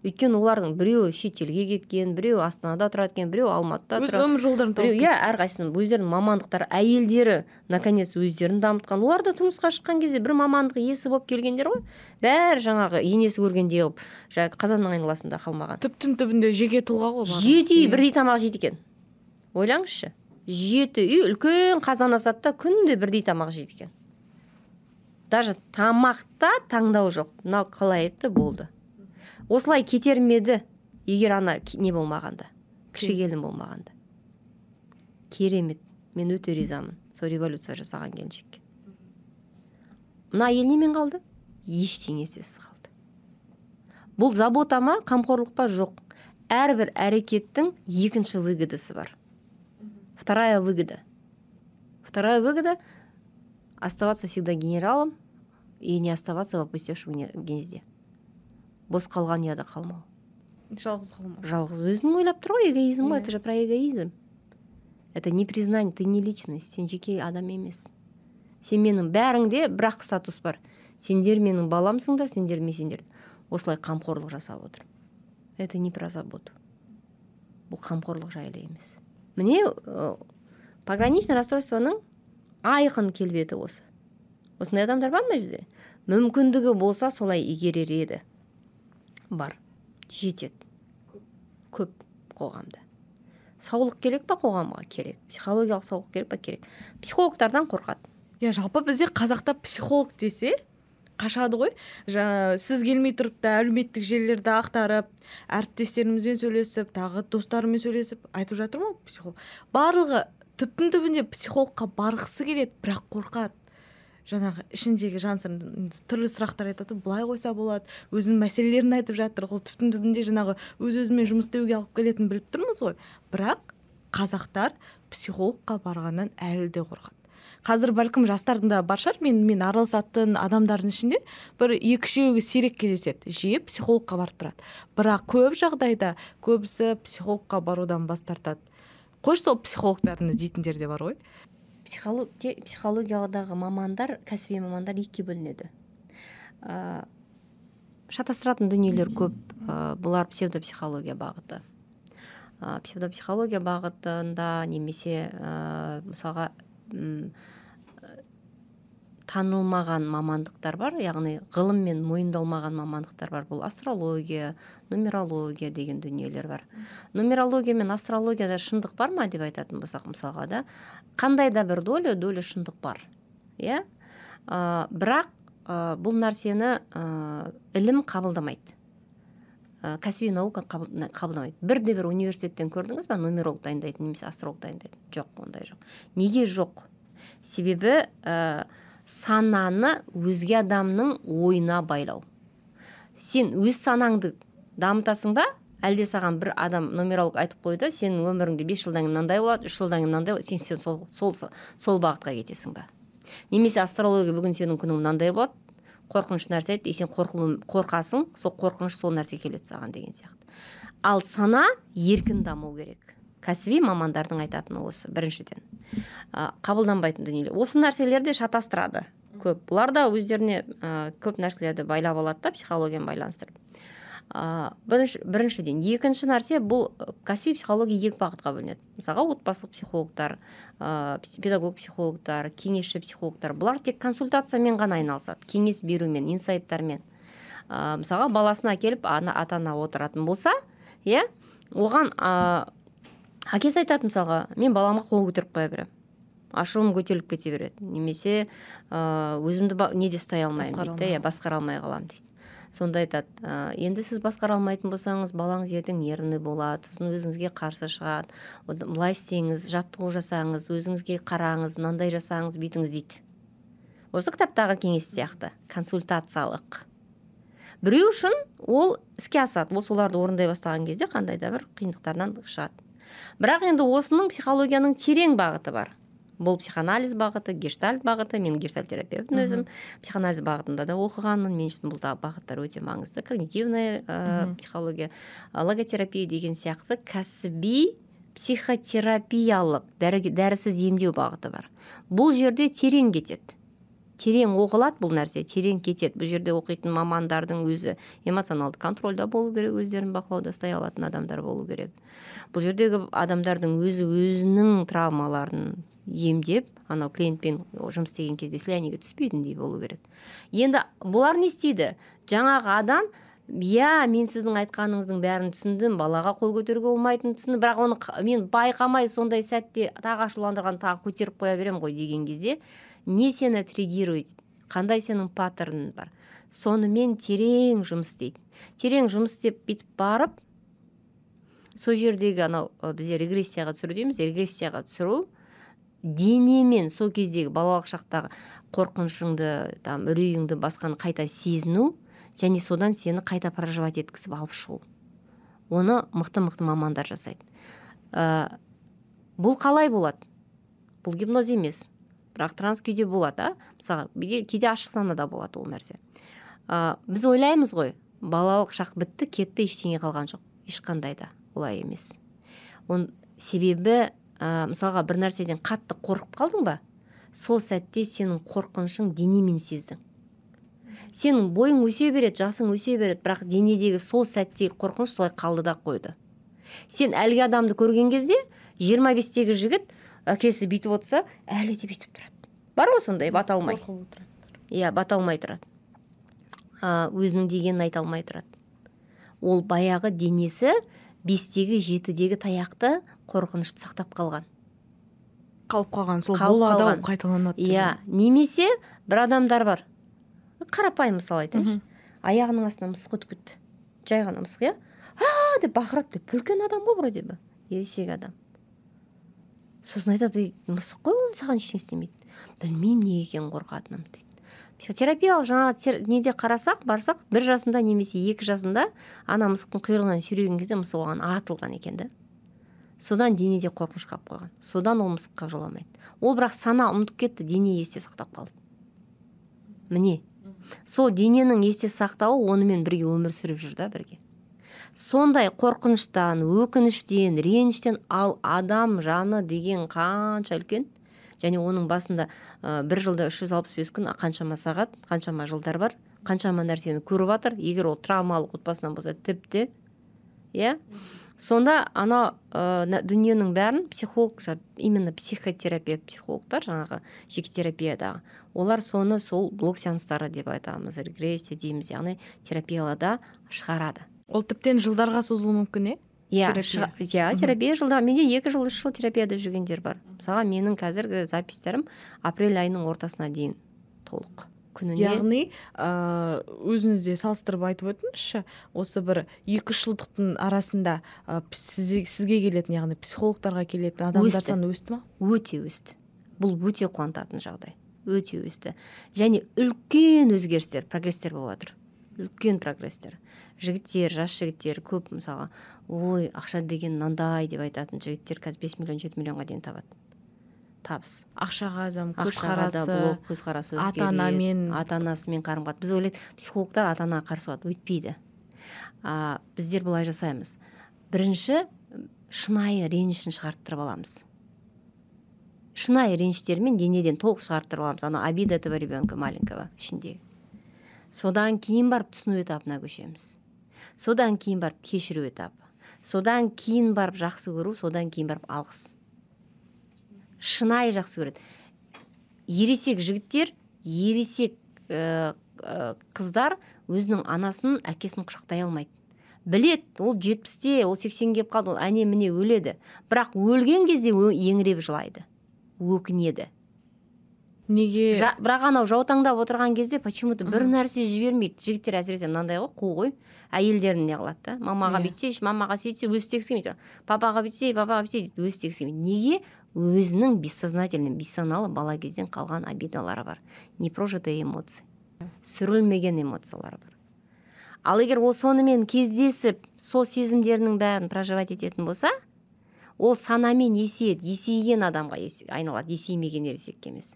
өйткені олардың біреуі шетелге кеткен біреуі астанада тұрады екен біреуі алматыда өз өмір жолдарын тауып иә әрқайсысының өздерінің мамандықтары әйелдері наконец өздерін дамытқан олар да тұрмысқа шыққан кезде бір мамандық иесі болып келгендер ғой бәрі жаңағы енесі көргендей қылып жаңағы қазанның айналасында қалмаған түптің түбінде жеке тұлға ғой жеті үй бірдей тамақ жейді екен ойлаңызшы жеті үй үлкен қазан асады да күнде бірдей тамақ жейді екен даже тамақта таңдау жоқ мынау қалай етті болды осылай кетер егер ана не болмағанда кіші келін болмағанда керемет мен өте ризамын сол революция жасаған келіншекке мына әйел немен қалды ештеңесіз қалды бұл забота ма қамқорлық па жоқ әрбір әрекеттің екінші выгодасы бар вторая выгода вторая выгода оставаться всегда генералом и не оставаться в опустевшем гнезде бос қалған ұяда қалмау жалғыз қалмау жалғыз өзің ойлап тұр ғой эгоизм ғой это же про эгоизм это не признание ты не личность сен жеке адам емессің сен менің бәріңде бір ақ статус бар сендер менің баламсыңдар сендер сендер осылай қамқорлық жасап отыр это не про заботу бұл қамқорлық жайлы емес міне э, пограничный расстройствоның айқын келбеті осы осындай адамдар бар ма бізде мүмкіндігі болса солай игерер еді бар жетеді көп қоғамда саулық керек па қоғамға керек психологиялық саулық керек па керек психологтардан қорқады иә жалпы бізде қазақта психолог десе қашады ғой жаңа сіз келмей тұрып та әлеуметтік желілерді ақтарып әріптестерімізбен сөйлесіп тағы достарымен сөйлесіп айтып жатыр ғой психолог барлығы түптің түбінде психологқа барғысы келеді бірақ қорқады жаңағы ішіндегі жан түрлі сұрақтар айтады былай қойса болады өзінің мәселелерін айтып жатыр ол түптің түбінде жаңағы өз өзімен жұмыс істеуге алып келетінін біліп тұрмыз ғой бірақ қазақтар психологқа барғаннан әлі де қорқады қазір бәлкім жастардың да бар шығар мен мен араласатын адамдардың ішінде бір екі үшеуі сирек кездеседі жиі психологқа барып тұрады бірақ көп жағдайда көбісі психологқа барудан бас тартады қойшы сол психологтарына дейтіндер де бар ғой психологиядағы мамандар кәсіби мамандар екіге бөлінеді ә, шатастыратын дүниелер көп ә, бұлар псевдопсихология бағыты ә, псевдопсихология бағытында немесе ә, мысалға танылмаған мамандықтар бар яғни ғылыммен мойындалмаған мамандықтар бар бұл астрология нумерология деген дүниелер бар нумерология мен астрологияда шындық бар ма деп айтатын болсақ мысалға да қандай да бір доля доля шындық бар иә ә, бірақ бұл нәрсені ә, ілім қабылдамайды ә, кәсіби наука қабылдамайды бірде бір университеттен көрдіңіз ба нумеролог дайындайтын немесе астролог дайындайтын жоқ ондай жоқ неге жоқ себебі ә, сананы өзге адамның ойына байлау сен өз санаңды дамытасың ба әлде саған бір адам нумеролог айтып қойды сенің өміріңде бес жылдан кейін мынандай болады үш жылдан кейін мынандай сен, сен сол, сол, сол бағытқа кетесің ба немесе астрология бүгін сенің күнің мынандай болады қорқыныш нәрсе и сен қорқасың сол қорқыныш сол нәрсе келеді саған деген сияқты ал сана еркін даму керек кәсіби мамандардың айтатыны осы біріншіден қабылданбайтын дүниелер осы нәрселер де шатастырады көп бұлар да өздеріне ә, көп нәрселерді байлап алады да психологиямен байланыстырып ә, біріншіден екінші нәрсе бұл кәсіби психология екі бағытқа бөлінеді мысалға отбасылық психологтар ә, педагог психологтар кеңесші психологтар бұлар тек консультациямен ғана айналысады кеңес берумен инсайттармен ә, мысалға баласына келіп ана ата ана отыратын болса иә оған ә, әкесі айтады мысалға мен балама қол көтеріп қоя беремін ашуым көтеріліп кете береді немесе ә, өзімді неде ұстай алмаймын дейді иә басқара алмай қаламын дейді сонда айтады ә, енді сіз басқара алмайтын болсаңыз балаңыз ертең нервный болады сосын өзіңізге қарсы шығады былай істеңіз жаттығу жасаңыз өзіңізге қараңыз мынандай жасаңыз бүйтіңіз дейді осы кітаптағы кеңес сияқты консультациялық біреу үшін ол іске асады ол соларды орындай бастаған кезде қандай да бір қиындықтардан шығады бірақ енді осының психологияның терең бағыты бар бұл психоанализ бағыты гештальт бағыты мен гештальт терапевтпін өзім психоанализ бағытында да оқығанмын мен үшін бұл да бағыттар өте маңызды когнитивная ә, психология логотерапия деген сияқты кәсіби психотерапиялық дәрі, дәрісіз емдеу бағыты бар бұл жерде терең кетеді терең оқылады бұл нәрсе терең кетеді бұл жерде оқитын мамандардың өзі эмоционалды контрольда болу керек өздерін бақылауда ұстай алатын адамдар болу керек бұл жердегі адамдардың өзі өзінің травмаларын емдеп анау клиентпен жұмыс істеген кезде слияниеге түспейтіндей болу керек енді бұлар не істейді жаңағы адам иә мен сіздің айтқаныңыздың бәрін түсіндім балаға қол көтеруге болмайтынын түсіндім бірақ оны мен байқамай сондай сәтте тағы ашуландырған тағы көтеріп қоя беремін ғой деген кезде не сені триггирует қандай сенің паттернің бар сонымен терең жұмыс істейді терең жұмыс істеп бүйтіп барып сол жердегі анау бізде регрессияға түсіру дейміз регрессияға түсіру денемен сол кездегі балалық шақтағы қорқынышыңды там үрейіңді басқаны қайта сезіну және содан сені қайта проживать еткізіп алып шығу оны мықты мықты мамандар жасайды ә, бұл қалай болады бұл гипноз емес бірақ транс күйде болады а мысалы кейде ашық санада болады ол нәрсе ә, біз ойлаймыз ғой балалық шақ бітті кетті ештеңе қалған жоқ ешқандай да олай емес оның себебі ә, мысалға бір нәрседен қатты қорқып қалдың ба сол сәтте сенің қорқынышың денемен сездің сенің бойың өсе береді жасың өсе береді бірақ денедегі сол сәттегі қорқыныш солай қалды да қойды сен әлгі адамды көрген кезде 25 бестегі жігіт әкесі бүйтіп отырса әлі де бүйтіп тұрады бар ғой сондай бата алмай иә бата алмай тұрады а, ә, өзінің дегенін айта алмай тұрады ол баяғы денесі бестегі жетідегі таяқты қорқынышты сақтап қалған қалып қалған сол қалып болады қайталанады иә немесе бір адамдар бар қарапайым мысал айтайыншы аяғының астынан мысық өтіп кетті жай ғана мысық иә а деп бақырады үлкен адам ғой вроде бы ересек адам сосын айтады ей мысық қой оны саған ештеңе істемейді білмеймін неге екенін қорқатыным дейді психотерапиялық жаңағы тер... неде қарасақ барсақ бір жасында немесе екі жасында ана мысықтың құйрығынан сүйреген кезде мысық оған атылған екен да содан денеде қорқыныш қалып қойған содан ол мысыққа жоламайды ол бірақ сана ұмытып кетті дене есте сақтап қалды міне сол дененің есте сақтауы онымен бірге өмір сүріп жүр да бірге сондай қорқыныштан өкініштен реніштен ал адам жаны деген қанша үлкен және оның басында ә, бір жылда 365 күн қаншама сағат қаншама жылдар бар қаншама нәрсені көріп жатыр егер ол травмалық отбасынан болса тіпті иә сонда ана ә, дүниенің бәрін психолог именно психотерапевт психологтар жаңағы жеке терапиядағы олар соны сол блок сеанстары деп айтамыз регрессия дейміз яғни терапияларда шығарады ол тіптен жылдарға созылуы мүмкін иә иә терапия, иә, терапия жылда менде екі жыл үш жыл терапияда жүргендер бар мысалға менің қазіргі запистерім апрель айының ортасына дейін толық күніне яғни ә, өзіңізде салыстырып айтып өтіңізші осы бір екі үш жылдықтың арасында сізге, келетін яғни психологтарға келетін адамдар саны өсті ма өте өсті бұл өте қуантатын жағдай өте өсті және үлкен өзгерістер прогресстер болып жатыр үлкен прогресстер жігіттер жас жігіттер көп мысалы ой ақша деген мынандай деп айтатын жігіттер қазір бес миллион жеті миллионға дейін табады табыс ақшаға адам көзқарасы көзқарасы ата анамен ата анасымен қарым қатынас біз ойлайды психологтар ата анаға қарсы болады өйтпейді а, біздер былай жасаймыз бірінші шынайы ренішін шығарттырып аламыз шынайы реніштермен денеден толық шығарттырып аламыз ана обида этого ребенка маленького ішінде. содан кейін барып түсіну этапына көшеміз содан кейін барып кешіру этапы содан кейін барып жақсы көру содан кейін барып алғыс шынайы жақсы көреді ересек жігіттер ересек ә, қыздар өзінің анасын әкесін құшақтай алмайды білет ол жетпісте ол сексенге келіп қалды ол әне міне өледі бірақ өлген кезде еңіреп жылайды өкінеді неге Жа, бірақ анау жаутаңдап отырған кезде почему то бір нәрсе жібермейді жігіттер әсіресе мынандай ғой қу ғой әйелдерін не қылады да мамаға иә. бүйтсейші мамаға сөйтсе өзі істегісі келмейді папаға бүйтсе папаға бүйтсе дейді өзі істегісі келмейді неге өзінің бессознательный бессаналы бала кезден қалған обидалары бар непрожитые эмоции сүрілмеген эмоциялары бар ал егер ол сонымен кездесіп сол сезімдерінің бәрін проживать ететін болса ол санамен есейеді есейген адамға есе, айналады есеймеген ересекке емес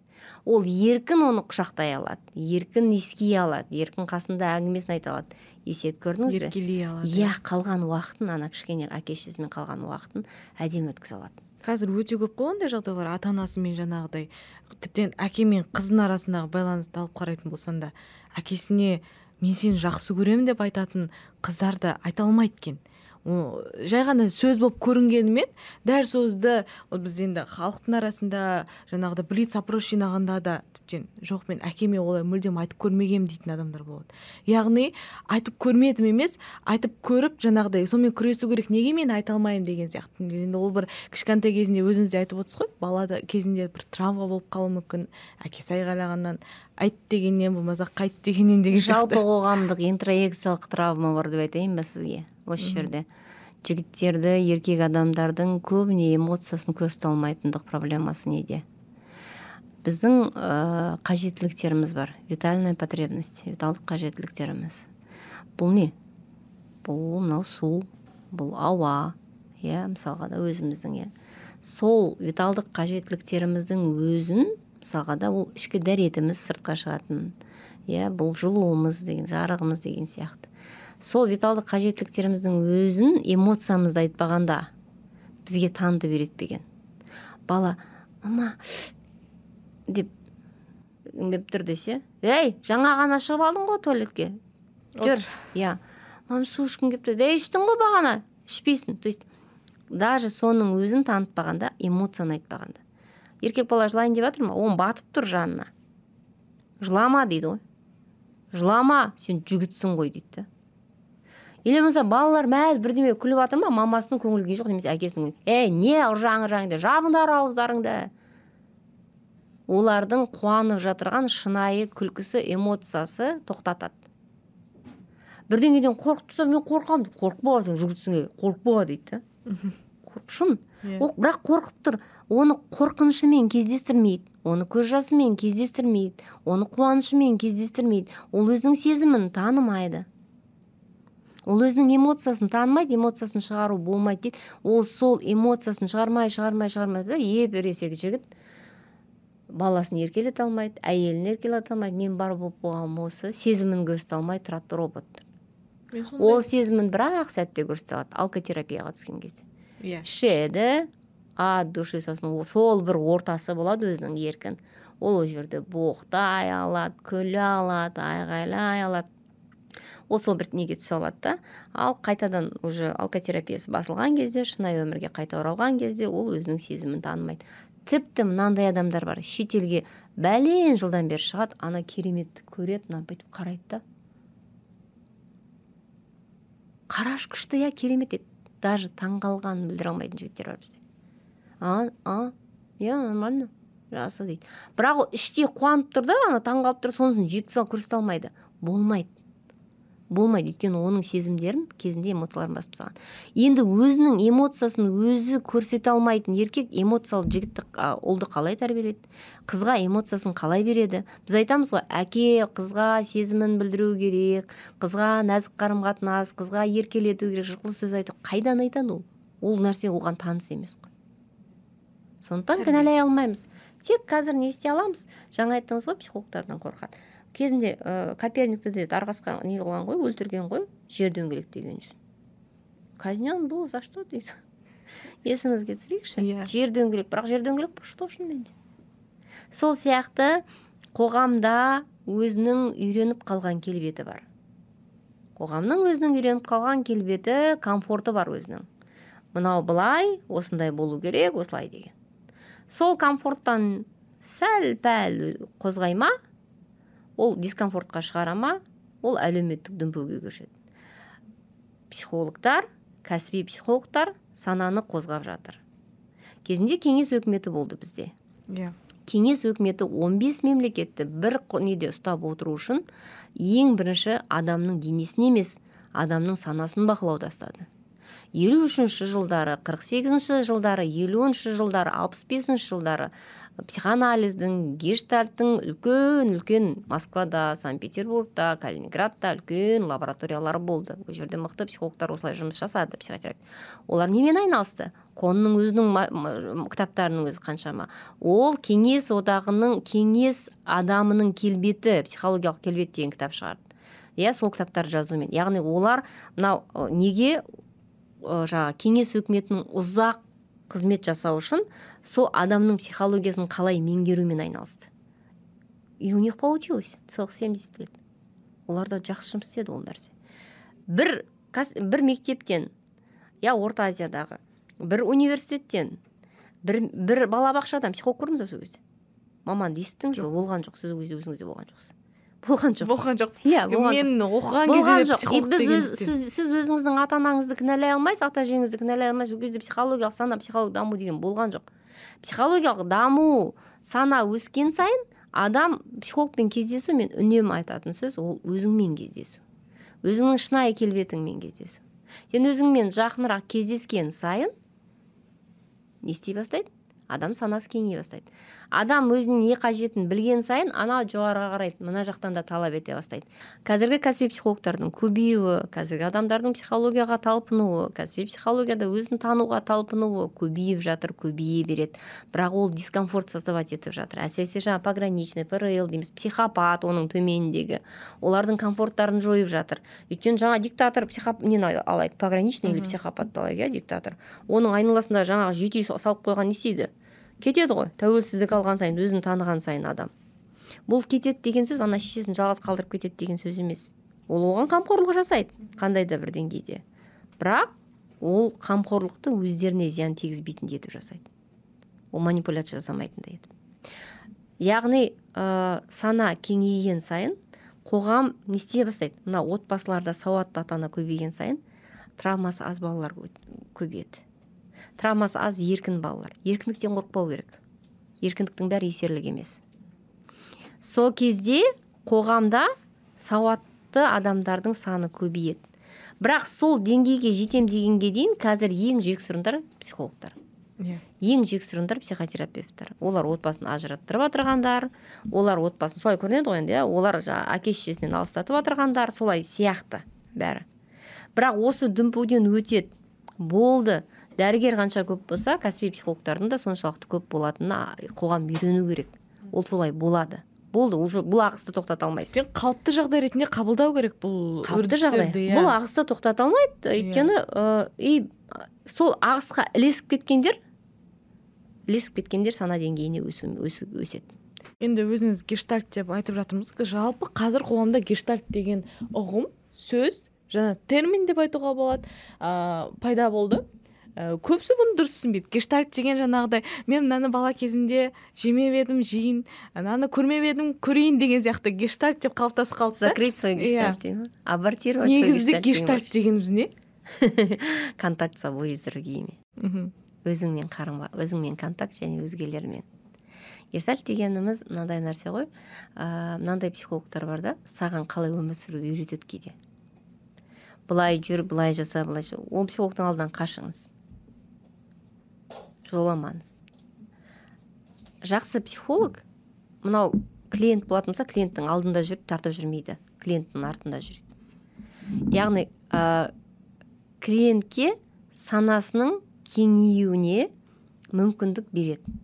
ол еркін оны құшақтай алады еркін иіскей алады еркін қасында әңгімесін айта алады есейеді көрдіңіз бе еркелей алады иә қалған уақытын ана кішкене әке шешесімен қалған уақытын әдемі өткізе алады қазір өте көп қой ондай жағдайлар ата анасымен жаңағыдай тіптен әке мен қыздың арасындағы байланысты алып қарайтын болсаң да әкесіне мен сені жақсы көремін деп айтатын қыздар да айта алмайды екен жай ғана сөз болып көрінгенімен дәл сөзді біз енді халықтың арасында жаңағыдай блиц опрос жинағанда да тіптен жоқ мен әкеме олай мүлдем айтып көрмегенмін дейтін адамдар болады яғни айтып көрмедім емес айтып көріп жаңағыдай сонымен күресу керек неге мен айта алмаймын деген сияқты енді ол бір кішкентай кезінде өзіңіз де айтып отырсыз ғой бала кезінде бір травма болып қалуы мүмкін әкесі айғайлағаннан айт дегеннен болмаса қайт дегеннен деген жалпы қоғамдық интроекциялық травма бар деп айтайын ба сізге осы жерде жігіттерді еркек адамдардың көбіне эмоциясын көрсете алмайтындық проблемасы неде біздің ә, қажеттіліктеріміз бар витальная потребность виталдық қажеттіліктеріміз бұл не бұл мынау су бұл ауа иә мысалға да өзіміздің иә сол виталдық қажеттіліктеріміздің өзін Сағада ол ішкі дәретіміз сыртқа шығатын иә бұл жылуымыз деген жарығымыз деген сияқты сол виталды қажеттіліктеріміздің өзін эмоциямызды айтпағанда бізге танытып үйретпеген бала мама деп тұр десе ей жаңа ғана шығып алдың ғой туалетке жүр иә мам су ішкім келіп тұр ей іштің ғой бағана ішпейсің то есть даже соның өзін танытпағанда эмоцияны айтпағанда еркек бала жылайын деп жатыр ма оны батып тұр жанына жылама дейді ғой жылама сен жігітсің ғой дейді или болмаса балалар мәз бірдеме күліп жатыр ма мамасының көңіл күйі жоқ немесе әкесінің ей не ыржаң ыржаңды жабыңдар ауыздарыңды олардың қуанып жатырған шынайы күлкісі эмоциясы тоқтатады бірдеңеден тұрса мен қорқамын қорықпа сен жігітсің қорықпа дейді да шын иә. ол бірақ қорқып тұр оны қорқынышымен кездестірмейді оны көз жасымен кездестірмейді оны қуанышымен кездестірмейді ол өзінің сезімін танымайды ол өзінің эмоциясын танымайды эмоциясын шығару болмайды дейді ол сол эмоциясын шығармай шығармай шығармай да еп ересек жігіт баласын еркелете алмайды әйелін еркелете алмайды мен бар болып болғаным осы сезімін көрсете алмай тұрады робот ол сезімін бір ақ сәтте көрсете алады алкотерапияға түскен кезде иә ішеді от души сосын сол бір ортасы болады өзінің еркін ол ол жерде боқтай алады күле алады айғайлай алады ол сол бір неге түсе алады да ал қайтадан уже алкотерапиясы басылған кезде шынайы өмірге қайта оралған кезде ол өзінің сезімін танымайды тіпті мынандай адамдар бар шетелге бәлен жылдан бері шығады ана кереметті көреді мына бүйтіп қарайды да қарашы күшті иә керемет дейді даже таңғалғанын білдіре алмайтын жігіттер бар бізде а а иә нормально жақсы дейді бірақ ол іштей қуанып тұр да ана таңқалып тұр сонысын жеткізе алып көрсете алмайды болмайды болмайды өйткені оның сезімдерін кезінде эмоцияларын басып тастаған енді өзінің эмоциясын өзі көрсете алмайтын еркек эмоциялы жігітті ұлды қалай тәрбиелейді қызға эмоциясын қалай береді біз айтамыз ғой әке қызға сезімін білдіру керек қызға нәзік қарым қатынас қызға еркелету керек жылқы сөз айту қайдан айтады ол ол нәрсе оған таныс емес қой сондықтан кінәлай алмаймыз тек қазір не істей аламыз жаңа айттыңыз ғой психологтардан қорқады кезінде ә, коперникті де тарғасқа не қылған ғой өлтірген ғой жер дөңгелек деген үшін казнен был за что дейді есімізге түсірейікші иә yeah. жер дөңгелек бірақ жер дөңгелек что шынымен де сол сияқты қоғамда өзінің үйреніп қалған келбеті бар қоғамның өзінің үйреніп қалған келбеті комфорты бар өзінің мынау былай осындай болу керек осылай деген сол комфорттан сәл пәл қозғай ма ол дискомфортқа шығара ма ол әлеуметтік дүмпуге көшеді психологтар кәсіби психологтар сананы қозғап жатыр кезінде кеңес өкіметі болды бізде иә yeah. кеңес өкіметі 15 мемлекетті бір неде ұстап отыру үшін ең бірінші адамның денесін емес адамның санасын бақылауда ұстады елу үшінші жылдары қырық сегізінші жылдары елуінші жылдары алпыс бесінші жылдары психоанализдің гештальттың үлкен үлкен москвада санкт петербургта калининградта үлкен лабораториялары болды ол жерде мықты психологтар осылай жұмыс жасады психотерапия олар немен айналысты конның өзінің кітаптарының өзі қаншама ол кеңес одағының кеңес адамының келбеті психологиялық келбет деген кітап шығарды иә сол кітаптарды жазумен яғни олар мынау неге жаңағы кеңес өкіметінің ұзақ қызмет жасау үшін сол адамның психологиясын қалай меңгерумен айналысты и у них получилось целых семьдесят лет оларда жақсы жұмыс істеді ол нәрсе бір бір мектептен иә орта азиядағы бір университеттен бір бір балабақшадан психолог көрдіңіз ба сол кезде маманды естідіңіз ба болған жоқ сіз ол кезде өзіңізде болған жоқсыз болған жоқ болған жоқпыз иә э, мен оқыған кезде біз сіз сіз өзіңіздің ата анаңызды кінәлай алмайсыз ата әжеңізді кінәлай алмайсыз ол кезде психологиялық сана психологиялық даму деген болған жоқ психологиялық даму сана өскен сайын адам психологпен кездесу мен үнемі айтатын сөз ол өзіңмен кездесу өзіңнің шынайы келбетіңмен кездесу сен өзіңмен жақынырақ кездескен сайын не істей бастайды адам санасы кеңейе бастайды адам өзіне не қажетін білген сайын анау жоғарыға қарайды мына жақтан да талап ете бастайды қазіргі кәсіби психологтардың көбеюі қазіргі адамдардың психологияға талпынуы кәсіби психологияда өзін тануға талпынуы көбейіп жатыр көбейе береді бірақ ол дискомфорт создавать етіп жатыр әсіресе жаңағы пограничный прл дейміз психопат оның төменіндегі олардың комфорттарын жойып жатыр өйткені жаңа диктатор психоп нені алайық пограничный или психопатты алайық иә диктатор оның айналасында жаңағы үй салып қойған не істейді кетеді ғой тәуелсіздік алған сайын өзін таныған сайын адам бұл кетеді деген сөз ана шешесін жалғыз қалдырып кетеді деген сөз емес ол оған қамқорлық жасайды қандай да бір деңгейде бірақ ол қамқорлықты өздеріне зиян тигізбейтіндей етіп жасайды ол манипуляция жасамайтындай етіп яғни ә, сана кеңейген сайын қоғам не істей бастайды мына отбасыларда сауатты ата ана көбейген сайын травмасы аз балалар көбейеді травмасы аз еркін балалар еркіндіктен қорықпау керек еркіндіктің бәрі есерлік емес сол кезде қоғамда сауатты адамдардың саны көбейеді бірақ сол деңгейге жетем дегенге дейін қазір ең жексұрындар психологтар иә ең жексұрындар психотерапевттер олар отбасын ажыраттырып отырғандар олар отбасын солай көрінеді ғой енді иә олар жаңағы әке шешесінен алыстатып солай сияқты бәрі бірақ осы дүмпуден өтеді болды дәрігер қанша көп болса кәсіби психологтардың да соншалықты көп болатынына қоғам үйрену керек ол солай болады болды уже бұл ағысты тоқтата алмайсыз тек қалыпты жағдай ретінде қабылдау керек бұл қалыпты жағдай yeah. Иә. бұл ағысты тоқтата алмайды иә. өйткені yeah. и сол ағысқа ілесіп кеткендер ілесіп кеткендер сана деңгейіне өсу, өсу, өседі енді өзіңіз гештальт деп айтып жатырмыз жалпы қазір қоғамда гештальт деген ұғым сөз жаңа термин деп айтуға болады ә, пайда болды көбісі бұны дұрыс түсінбейді гештальт деген жаңағыдай мен мынаны бала кезімде жемеп едім жейін мынаны көрмеп едім көрейін деген сияқты гештальт деп қалыптасып қалды закрыть свой иә. гештальт дейді ма абортировать негізі гештальт дегеніміз не контакт с собой с другими өзіңмен қарым өзіңмен контакт және өзгелермен гештальт дегеніміз мынандай нәрсе ғой ыыы мынандай психологтар бар да саған қалай өмір сүруді үйретеді кейде былай жүр былай жаса былай ол психологтың алдынан қашыңыз жоламаңыз жақсы психолог мынау клиент болатын болса клиенттің алдында жүріп тартып жүрмейді клиенттің артында жүреді яғни ә, клиентке санасының кеңеюіне мүмкіндік береді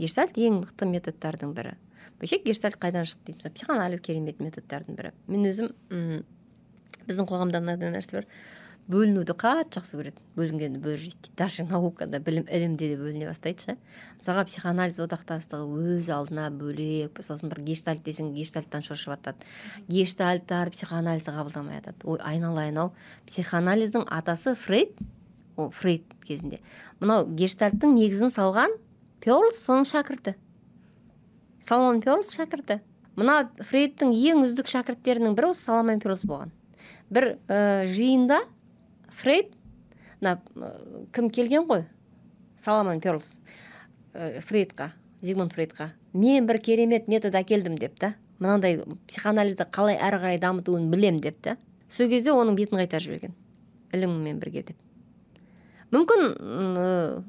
гештальт ең мықты методтардың бірі вообще гештальт қайдан шықты дейді психоанализ керемет методтардың бірі мен өзім ұм, біздің қоғамда мынандай нәрсе бар бөлінуді қатты жақсы көреді бөлінгенді бөліп жейді даже наукада білім ілімде де бөліне бастайды ше мысалға психоанализ одақтастығы өз алдына бөлек сосын бір гештальт десең гештальттан шошып жатады гештальттар психоанализді қабылдамай жатады ой айналайын ау психоанализдің атасы фрейд ол фрейд кезінде мынау гештальттың негізін салған перлс соның шәкірті соломон перлс шәкірті мына фрейдтің ең үздік шәкірттерінің бірі осы соломон перлс болған бір ә, жиында фрейд мына э, кім келген ғой саламан перлс э, фрейдқа зигмунд фрейдқа мен бір керемет метод әкелдім деп та мынандай психоанализді қалай әрі қарай дамытуын білем деп та сол кезде оның бетін қайтарып жіберген іліммен бірге деп мүмкін ыыы э,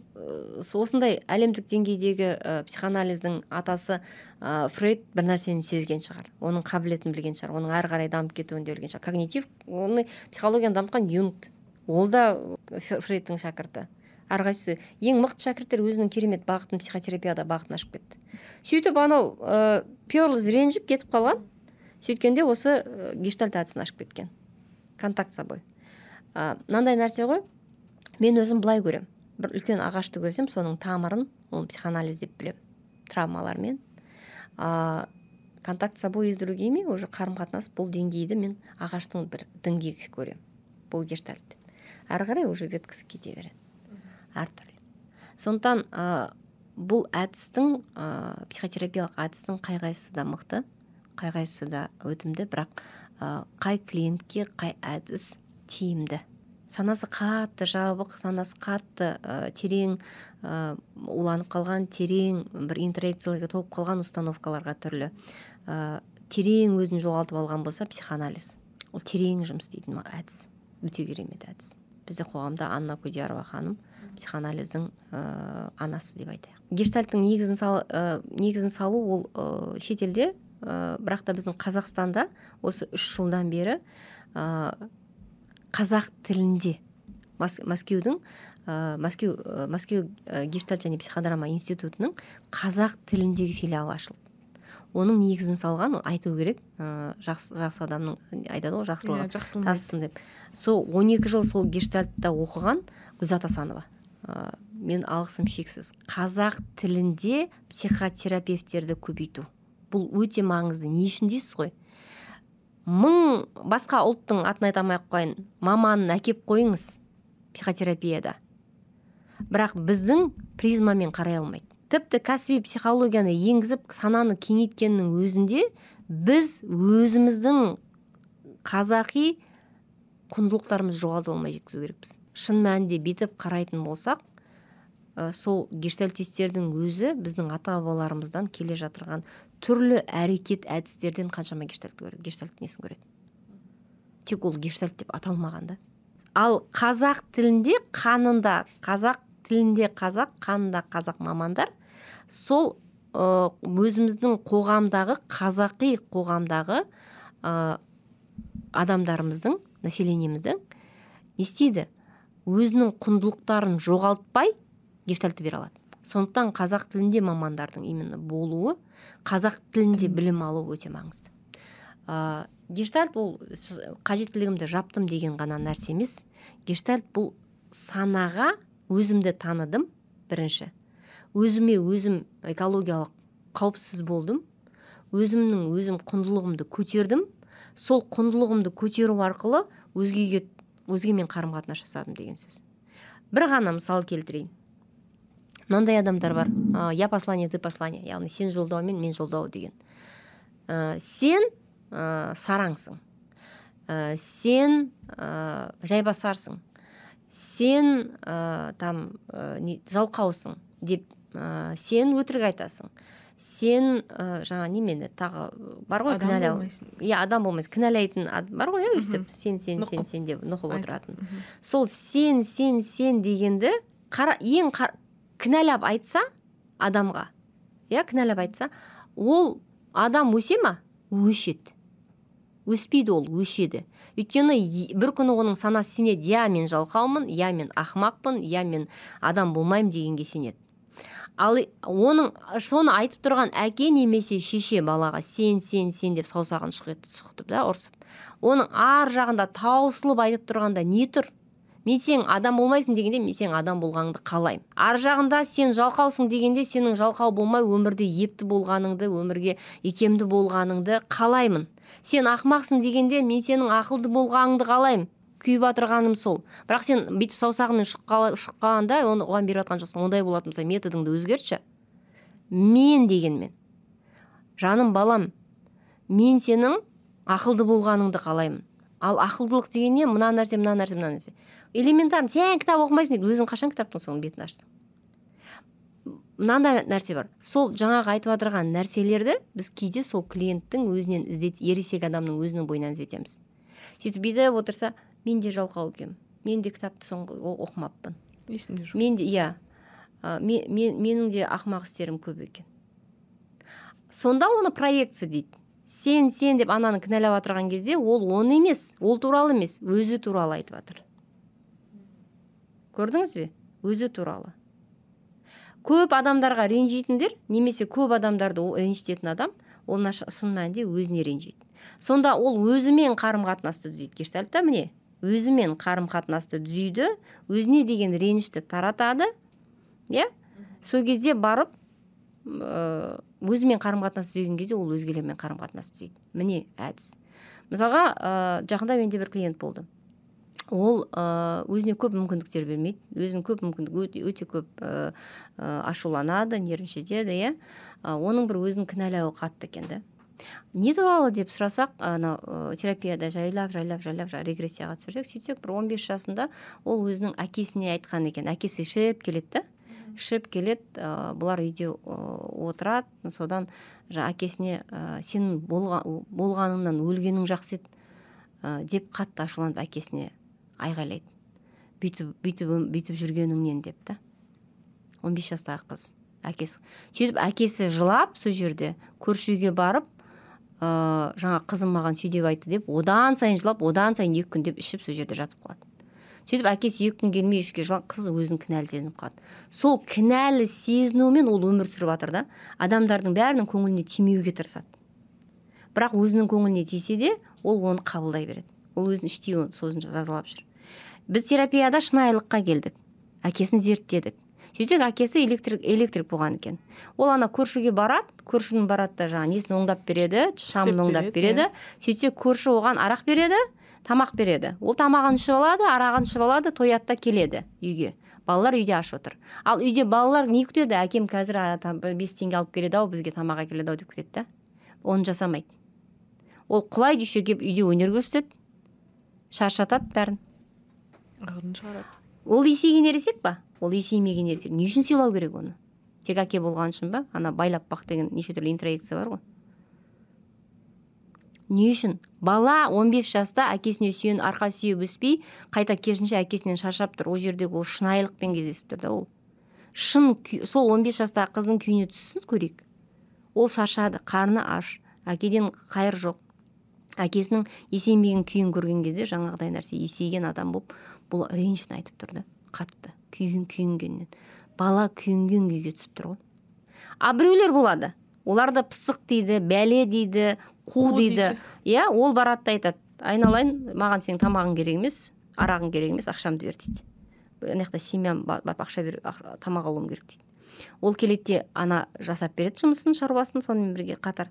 осындай әлемдік деңгейдегі психоанализдің атасы ә, фрейд бір нәрсені сезген шығар оның қабілетін білген шығар оның әрі қарай дамып кетуін де білген шығар когнитив оны психологияны дамытқан юнг ол да э, фрейдтің шәкірті әрқайсысы ең мықты шәкірттер өзінің керемет бағытын психотерапияда бағытын ашып кетті сөйтіп анау ә, э, перлз ренжіп кетіп қалған сөйткенде осы ә, э, гештальт әдісін ашып кеткен контакт с собой мынандай ә, нәрсе ғой мен өзім былай көремін бір үлкен ағашты көрсем соның тамырын оны психоанализ деп білемін травмалармен ә, контакт с собой из другими уже қарым қатынас бұл деңгейді мен ағаштың бір діңгегі көремін бұл гештальт әрі қарай уже веткасы кете береді әртүрлі сондықтан ә, бұл әдістің ә, психотерапиялық әдістің қай қайсысы да мықты қай қайсысы да өтімді бірақ ә, қай клиентке қай әдіс тиімді санасы қатты жабық санасы қатты ә, терең ә, уланып қалған терең бір интроекцияларға толып қалған установкаларға түрлі ә, терең өзін жоғалтып алған болса психоанализ ол терең жұмыс істейтін әдіс өте керемет әдіс бізде қоғамда анна кудиярова ханым психоанализдің ә, э, анасы деп айтайық гештальттың негізін, сал, э, негізін салу ол э, шетелде ә, бірақ та біздің қазақстанда осы үш жылдан бері ә, қазақ тілінде мәскеудің мәскеу мәскеу және психодрама институтының қазақ тіліндегі филиалы ашылды оның негізін салған айту керек ә, жақсы, жақсы адамның айтады ғой жақсылығы иә, тасысын деп сол он жыл сол гештальтта оқыған гүлзат асанова ә, мен алғысым шексіз қазақ тілінде психотерапевтерді көбейту бұл өте маңызды не үшін дейсіз ғой мың басқа ұлттың атын айта алмай ақ қояйын маманын әкеп қойыңыз психотерапияда бірақ біздің призмамен қарай алмайды тіпті кәсіби психологияны енгізіп сананы кеңейткеннің өзінде біз өзіміздің қазақи құндылықтарымызды жоғалтып алмай жеткізу керекпіз шын мәнінде бүйтіп қарайтын болсақ сол гештальтистердің өзі біздің ата бабаларымыздан келе жатырған түрлі әрекет әдістерден қаншама гештальт көреді гештальт несін көреді тек ол гештальт деп аталмаған да ал қазақ тілінде қанында қазақ тілінде қазақ қанында қазақ мамандар сол өзіміздің қоғамдағы қазақи қоғамдағы ә, адамдарымыздың населениеміздің не істейді өзінің құндылықтарын жоғалтпай гештальт бере алады сондықтан қазақ тілінде мамандардың именно болуы қазақ тілінде білім алу өте маңызды ә, гештальт ол қажеттілігімді жаптым деген ғана нәрсе емес гештальт бұл санаға өзімді таныдым бірінші өзіме өзім экологиялық қауіпсіз болдым өзімнің өзім құндылығымды көтердім сол құндылығымды көтеру арқылы өзгеге өзгемен қарым қатынас жасадым деген сөз бір ғана мысал келтірейін мынандай адамдар бар ә, я послание ты послание яғни сен жолдаумен мен жолдау деген ә, сен ә, сараңсың ә, сен ә, жайбасарсың сен ә, там ә, жалқаусың деп ә, сен өтірік айтасың сен ә, жаңа немені тағы э, бар ғой кінәлау иә адам болмайсың кінәлайтын бар ғой иә өйстіп сен сен сен сен деп нұқып отыратын сол сен сен сен дегенді қара, ең қар, кінәлап айтса адамға иә кінәлап айтса ол адам өсе ма өшеді өспейді ол өшеді өйткені бір күні оның санасы сенеді иә мен жалқаумын иә мен ақымақпын иә мен адам болмаймын дегенге сенеді ал оның соны айтып тұрған әке немесе шеше балаға сен сен сен деп саусағын шұқытып да ұрсып оның ар жағында таусылып айтып тұрғанда не тұр мен сен адам болмайсың дегенде мен сен адам болғаныңды қалаймын ар жағында сен жалқаусың дегенде сенің жалқау болмай өмірде епті болғаныңды өмірге икемді болғаныңды қалаймын сен ақмақсың дегенде мен сенің ақылды болғаныңды қалаймын күйіп жатырғаным сол бірақ сен бүйтіп саусағыңмен шұққанда оны оған беріп жатқан жоқсың ондай болатын болса методыңды өзгертші мен дегенмен жаным балам мен сенің ақылды болғаныңды қалаймын ал ақылдылық деген не мына нәрсе мына нәрсе мына нәрсе элементарно сен кітап оқымайсың дейді өзің қашан кітаптың соның бетін аштың мынандай нәрсе бар сол жаңағы айтып отырған нәрселерді біз кейде сол клиенттің өзінен іздет ересек адамның өзінің бойынан іздетеміз сөйтіп бүйтіп отырса мен де жалқау екенмін мен де кітапты соңғы оқымаппын есімде жоқ мен де иә мен, менің де ақымақ істерім көп екен сонда оны проекция дейді сен сен деп ананы кінәлап отырған кезде ол оны емес ол туралы емес өзі туралы айтып жатыр көрдіңіз бе өзі туралы көп адамдарға ренжитіндер немесе көп адамдарды ренжітетін адам ол шын мәнінде өзіне ренжиді сонда ол өзімен қарым қатынасты түзейді гештальтта міне өзімен қарым қатынасты түзейді өзіне деген ренішті таратады иә сол кезде барып өзімен қарым қатынас түзеген кезде ол өзгелермен қарым қатынас түзейді міне әдіс мысалға ә, жақында менде бір клиент болды ол өзіне көп мүмкіндіктер бермейді өзін көп мүмкіндік өте, өте көп ә, ашуланады нервничать иә оның бір өзін кінәлауы қатты екен да не туралы деп сұрасақ анау терапияда жайлап жайлап жайлап регрессияға түсірсек сөйтсек бір 15 жасында ол өзінің әкесіне айтқан екен әкесі ішіп келеді да ішіп келеді ә, бұлар үйде отырады содан әкесіне ә, сенің болғаныңнан өлгенің жақсы еді деп қатты ашуланып әкесіне айғайлайды бүйтіп бүйтіп бүйтіп жүргеніңнен деп та 15 жастағы қыз әкесі сөйтіп әкесі жылап сол жерде көрші барып ә, жаңа қызым маған сүй деп айтты деп одан сайын жылап одан сайын екі күн деп ішіп сол жерде жатып қалады сөйтіп әкесі екі күн келмей үшке жылап қыз өзін кінәлі сезініп қалады сол кінәлі сезінумен ол өмір сүріп жатыр да адамдардың бәрінің көңіліне тимеуге тырысады бірақ өзінің көңіліне тисе де ол оны қабылдай береді ол өзін іштей сосын жазалап жүр біз терапияда шынайылыққа келдік әкесін зерттедік сөйтсек әкесі электрик электрик болған екен ол ана көршіге барады көршінің барады да жаңағы несін оңдап береді шамын оңдап береді иә. сөйтсе көрші оған арақ береді тамақ береді ол тамағын ішіп алады арағын ішіп алады тояды келеді үйге балалар үйде аш отыр ал үйде балалар не күтеді әкем қазір бес теңге алып келеді ау бізге тамақ әкеледі ау деп күтеді да оны жасамайды ол құлайды еще келіп үйде өнер көрсетеді шаршатады бәрін ол есейген ересек па ол есеймеген ересек не үшін сыйлау керек оны тек әке болған үшін ба ана байлап бақ деген неше түрлі интроекция бар ғой не үшін бала 15 жаста әкесіне сүйен арқа сүйеп өспей қайта керісінше әкесінен шаршап тұр ол жерде ол шынайылықпен кездесіп тұр да ол шын сол 15 жастағы қыздың күйіне түссін көрейік ол шаршады қарны аш әкеден қайыр жоқ әкесінің есеймеген күйін көрген кезде жаңағыдай нәрсе есейген адам болып бұл ренішін айтып тұрды қатты күйген күйінгеннен бала күйінген күйге түсіп тұр ғой а біреулер болады оларды да пысық дейді бәле дейді қу дейді иә ол барады да айтады айналайын маған сенің тамағың керек емес арағың керек емес ақшамды бер дейді ана жақта семьям барып ақша бер тамақ алуым керек дейді ол келеді де ана жасап береді жұмысын шаруасын сонымен бірге қатар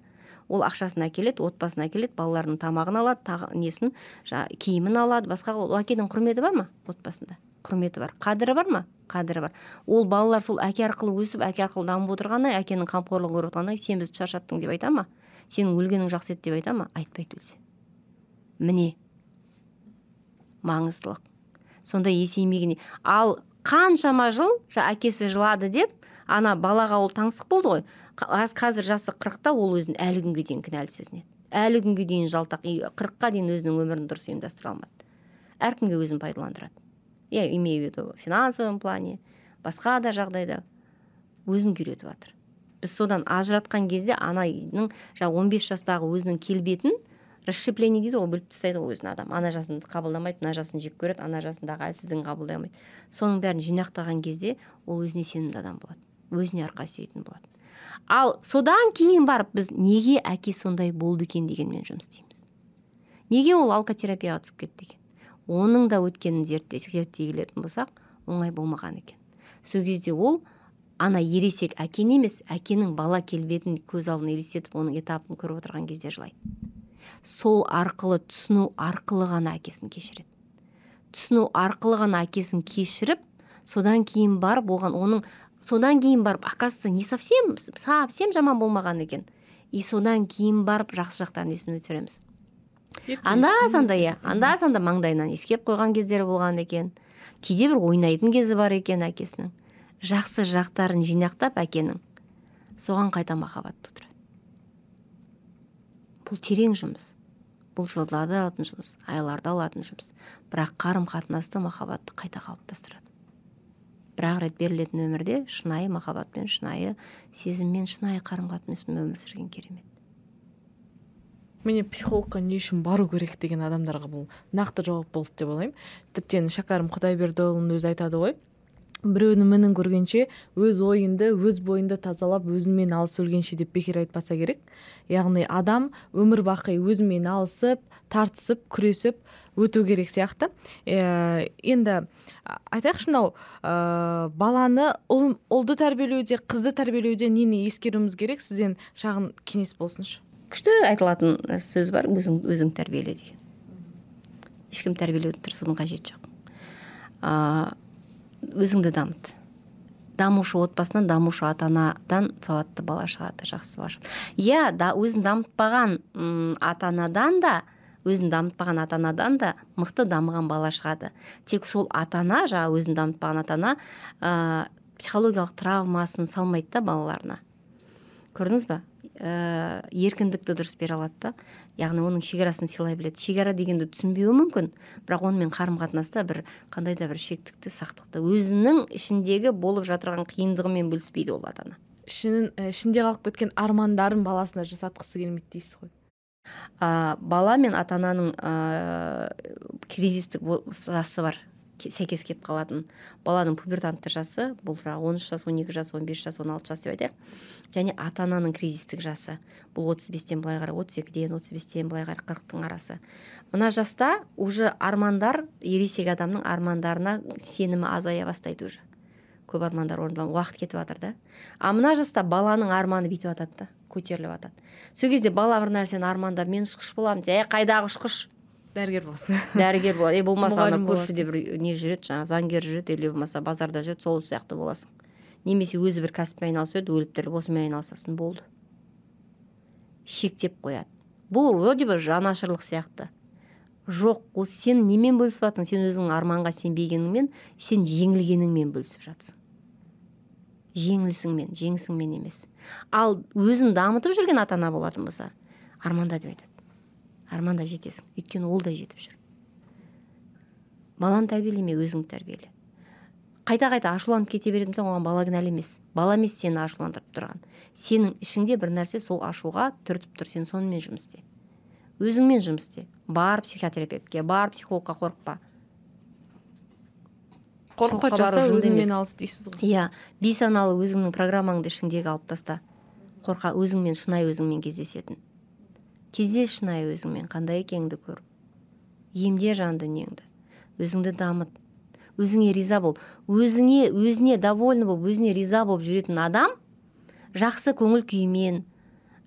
ол ақшасын әкеледі отбасын әкеледі балаларының тамағын алады тағы несін жаңағы киімін алады басқа ол әкенің құрметі бар ма отбасында құрметі бар қадірі бар ма қадірі бар ол балалар сол әке арқылы өсіп әке арқылы дамып отырғаннан әкенің қамқорлығын көріп отырғаннан сен бізді шаршаттың деп айта ма сенің өлгенің жақсы еді деп айта ма айтпайды өлсе міне маңыздылық сонда есеймеген ал қаншама жыл әкесі жылады деп ана балаға ол таңсық болды ғой қазір жасы қырықта ол өзін әлі күнге дейін кінәлі сезінеді әлі күнге дейін жалтақ қырыққа дейін өзінің өмірін дұрыс ұйымдастыра алмады әркімге өзін пайдаландырады я имею в виду финансовом плане басқа да жағдайда өзін күйретіп жатыр біз содан ажыратқан кезде ананың жаңағы он бес жастағы өзінің келбетін расщепление дейді ғой бөліп тастайды ғой өзін адам ана жасын қабылдамайды мына жасын жек көреді ана жасындағы әлсіздігін қабылдай алмайды соның бәрін жинақтаған кезде ол өзіне сенімді адам болады өзіне арқа сүйейтін болады ал содан кейін барып біз неге әке сондай болды екен дегенмен жұмыс істейміз неге ол алкотерапияға түсіп кетті екен оның да өткенін зерттесек келетін болсақ оңай болмаған екен сол кезде ол ана ересек әкені емес әкенің бала келбетін көз алдына елестетіп оның этапын көріп отырған кезде жылайды сол арқылы түсіну арқылы ғана әкесін кешіреді түсіну арқылы ғана әкесін кешіріп содан кейін барып оған оның содан кейін барып оказывается не совсем совсем жаман болмаған екен и содан кейін барып жақсы жақтарын есіме түсіреміз анда санда иә анда санда маңдайынан ескеп қойған кездері болған екен кейде бір ойнайтын кезі бар екен әкесінің жақсы жақтарын жинақтап әкенің соған қайта махаббат тудырады бұл терең жұмыс бұл жылдарды алатын жұмыс айларды алатын жұмыс бірақ қарым қатынасты махаббатты қайта қалыптастырады Бірақ рет берілетін өмірде шынайы махаббатпен шынайы сезіммен шынайы қарым қатынаспен өмір сүрген керемет міне психологқа не үшін бару керек деген адамдарға бұл нақты жауап болды деп ойлаймын тіптен шәкәрім құдайбердіұлының өзі айтады ғой біреуінің біреудің мінін көргенше өз ойыңды өз бойыңды тазалап өзіңмен алысып өлгенше деп бекер айтпаса керек яғни адам өмір бақи өзімен алысып тартысып күресіп өту керек сияқты ә, енді айтайықшы мынау ә, э, баланы ұл, ұлды тәрбиелеуде қызды тәрбиелеуде нені ескеруіміз керек сізден шағын кеңес болсыншы күшті айтылатын э, сөз бар өзің өзің тәрбиеле деген ешкім тәрбиелеудің тырысудың қажеті жоқ өзіңді дамыт дамушы отбасынан дамушы ата анадан сауатты бала шығады жақсы бала шығады иә да, өзін дамытпаған атанадан ата анадан да өзін дамытпаған ата анадан да мықты дамыған бала шығады тек сол ата ана жаңағы өзін дамытпаған ата ана ә, психологиялық травмасын салмайды да балаларына көрдіңіз ба ә, э, еркіндікті дұрыс бере алады да яғни оның шекарасын сыйлай біледі шекара дегенді түсінбеуі мүмкін бірақ онымен қарым қатынаста бір қандай да бір шектікті сақтықты өзінің ішіндегі болып жатырған қиындығымен бөліспейді ол ата ана ішінде қалып кеткен армандарын баласына жасатқысы келмейді дейсіз ғой ә, бала мен ата ананың ә, кризистік жасы бар сәйкес келіп қалатын баланың пубертантты жасы бұл жаңағы он үш жас он екі жас он бес жас он алты жас деп айтайық және ата ананың кризистік жасы бұл отыз бестен былай қарай отыз екіден отыз бестен былай қарай қырықтың арасы мына жаста уже армандар ересек адамның армандарына сенімі азая бастайды уже көп армандар орындалған уақыт кетіп жатыр да а мына жаста баланың арманы бүйтіп жатады да көтеріліп жатады сол кезде бала бір нәрсені армандап мен ұшқыш боламын е қайдағы ұшқыш дәрігер болсын дәрігер болады е болмаса ана көршіде бір не жүреді жаңағы заңгер жүреді или болмаса базарда жүреді сол сияқты боласың немесе өзі бір кәсіппен айналысып еді өліп тіріліп осымен айналысасың болды шектеп қояды бұл вроде бы жанашырлық сияқты жоқ ол сен немен бөлісіп жатсың сен өзіңнің арманға сенбегеніңмен сен жеңілгеніңмен бөлісіп жатсың жеңілісіңмен жеңісіңмен емес ал өзін дамытып жүрген ата ана болатын болса арманда деп айтады арманда жетесің өйткені ол да жетіп жүр баланы тәрбиелеме өзіңді тәрбиеле қайта қайта ашуланып кете беретін болсаң оған бала кінәлі емес бала емес сені ашуландырып тұрған сенің ішіңде бір нәрсе сол ашуға түртіп тұр сен сонымен жұмыс істе өзіңмен жұмыс істе бар психотерапевтке бар психологқа қорықпа өзіңмен алыс дейсіз ғой иә бейсаналы өзіңнің программаңды ішіңдегі алып таста қорқа өзіңмен шынайы өзіңмен кездесетін кездес шынайы өзіңмен қандай екеніңді көр. емде жан дүниеңді өзіңді дамыт өзіңе риза бол өзіңе өзіне довольны болып өзіне риза болып жүретін адам жақсы көңіл күймен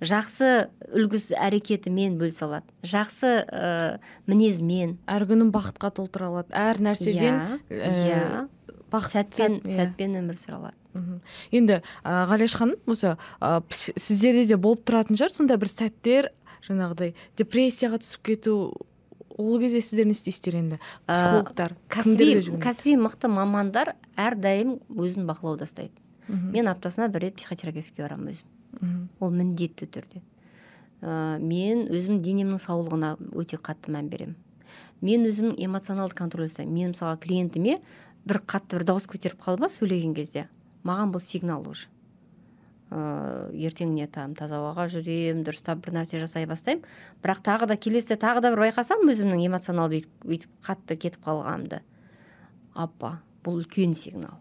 жақсы үлгісі әрекетімен бөлісе алады жақсы ә, мінезмен әр күнін бақытқа толтыра алады әр нәрседен иә, иә. сәтпен иә. сәтпен өмір сүре алады енді ә, ғалеш ханым осы сіздерде де болып тұратын шығар сондай бір сәттер жаңағыдай депрессияға түсіп кету ол кезде сіздер не істейсіздер енді психологтар кәсіби кәсіби мықты мамандар әрдайым өзін бақылауда ұстайды мен аптасына бір рет психотерапевтке барамын өзім ол міндетті түрде ә, мен өзім денемнің саулығына өте қатты мән беремін мен өзім эмоционалды контроль жасаймын мен мысалы клиентіме бір қатты бір дауыс көтеріп қалды ма сөйлеген кезде маған бұл сигнал уже ыыы э, ертеңіне там таза ауаға жүремін дұрыстап бір нәрсе жасай бастаймын бірақ тағы да келесіде тағы да бір байқасам өзімнің эмоционалды бүйтіп қатты кетіп қалғанымды Аппа, бұл үлкен сигнал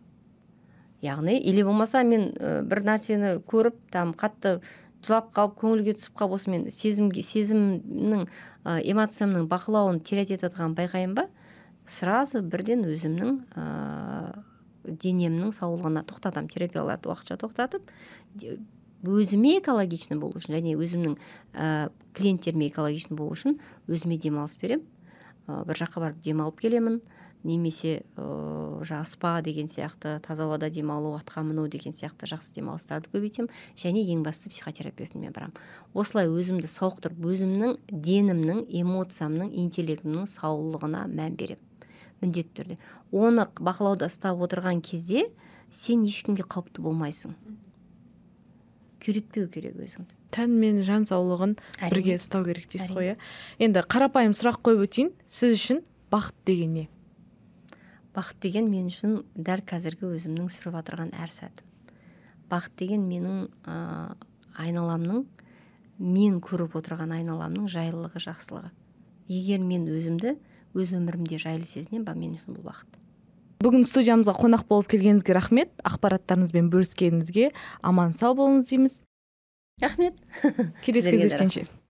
яғни или болмаса мен ә, бір нәрсені көріп там қатты жылап қалып көңілге түсіп қалып осы мен сезімге сезімнің ә, эмоциямның бақылауын терять етіп жатқанын байқаймын ба сразу бірден өзімнің денемнің саулығына тоқтатамын терапияларды уақытша тоқтатып өзіме экологичный болу үшін және өзімнің ә, клиенттеріме экологичный болу үшін өзіме демалыс беремін бір жаққа барып демалып келемін немесе ыыы жаңағы деген сияқты таза ауада демалу атқа міну деген сияқты жақсы демалыстарды көбейтемін және ең бастысы психотерапевтіме барамын осылай өзімді сауықтырып өзімнің денімнің эмоциямның интеллектімнің саулығына мән беремін міндетті түрде оны бақылауда ұстап отырған кезде сен ешкімге қауіпті болмайсың күйретпеу керек өзіңді тән мен жан саулығын бірге ұстау керек дейсіз ғой иә енді қарапайым сұрақ қойып өтейін сіз үшін бақыт деген не бақыт деген мен үшін дәл қазіргі өзімнің сүріп жатырған әр сәтім бақыт деген менің ә, айналамның мен көріп отырған айналамның жайлылығы жақсылығы егер мен өзімді өз өмірімде жайлы сезінемін ба мен үшін бұл бақыт бүгін студиямызға қонақ болып келгеніңізге рахмет ақпараттарыңызбен бөліскеніңізге аман сау болыңыз дейміз рахмет келесі кездескенше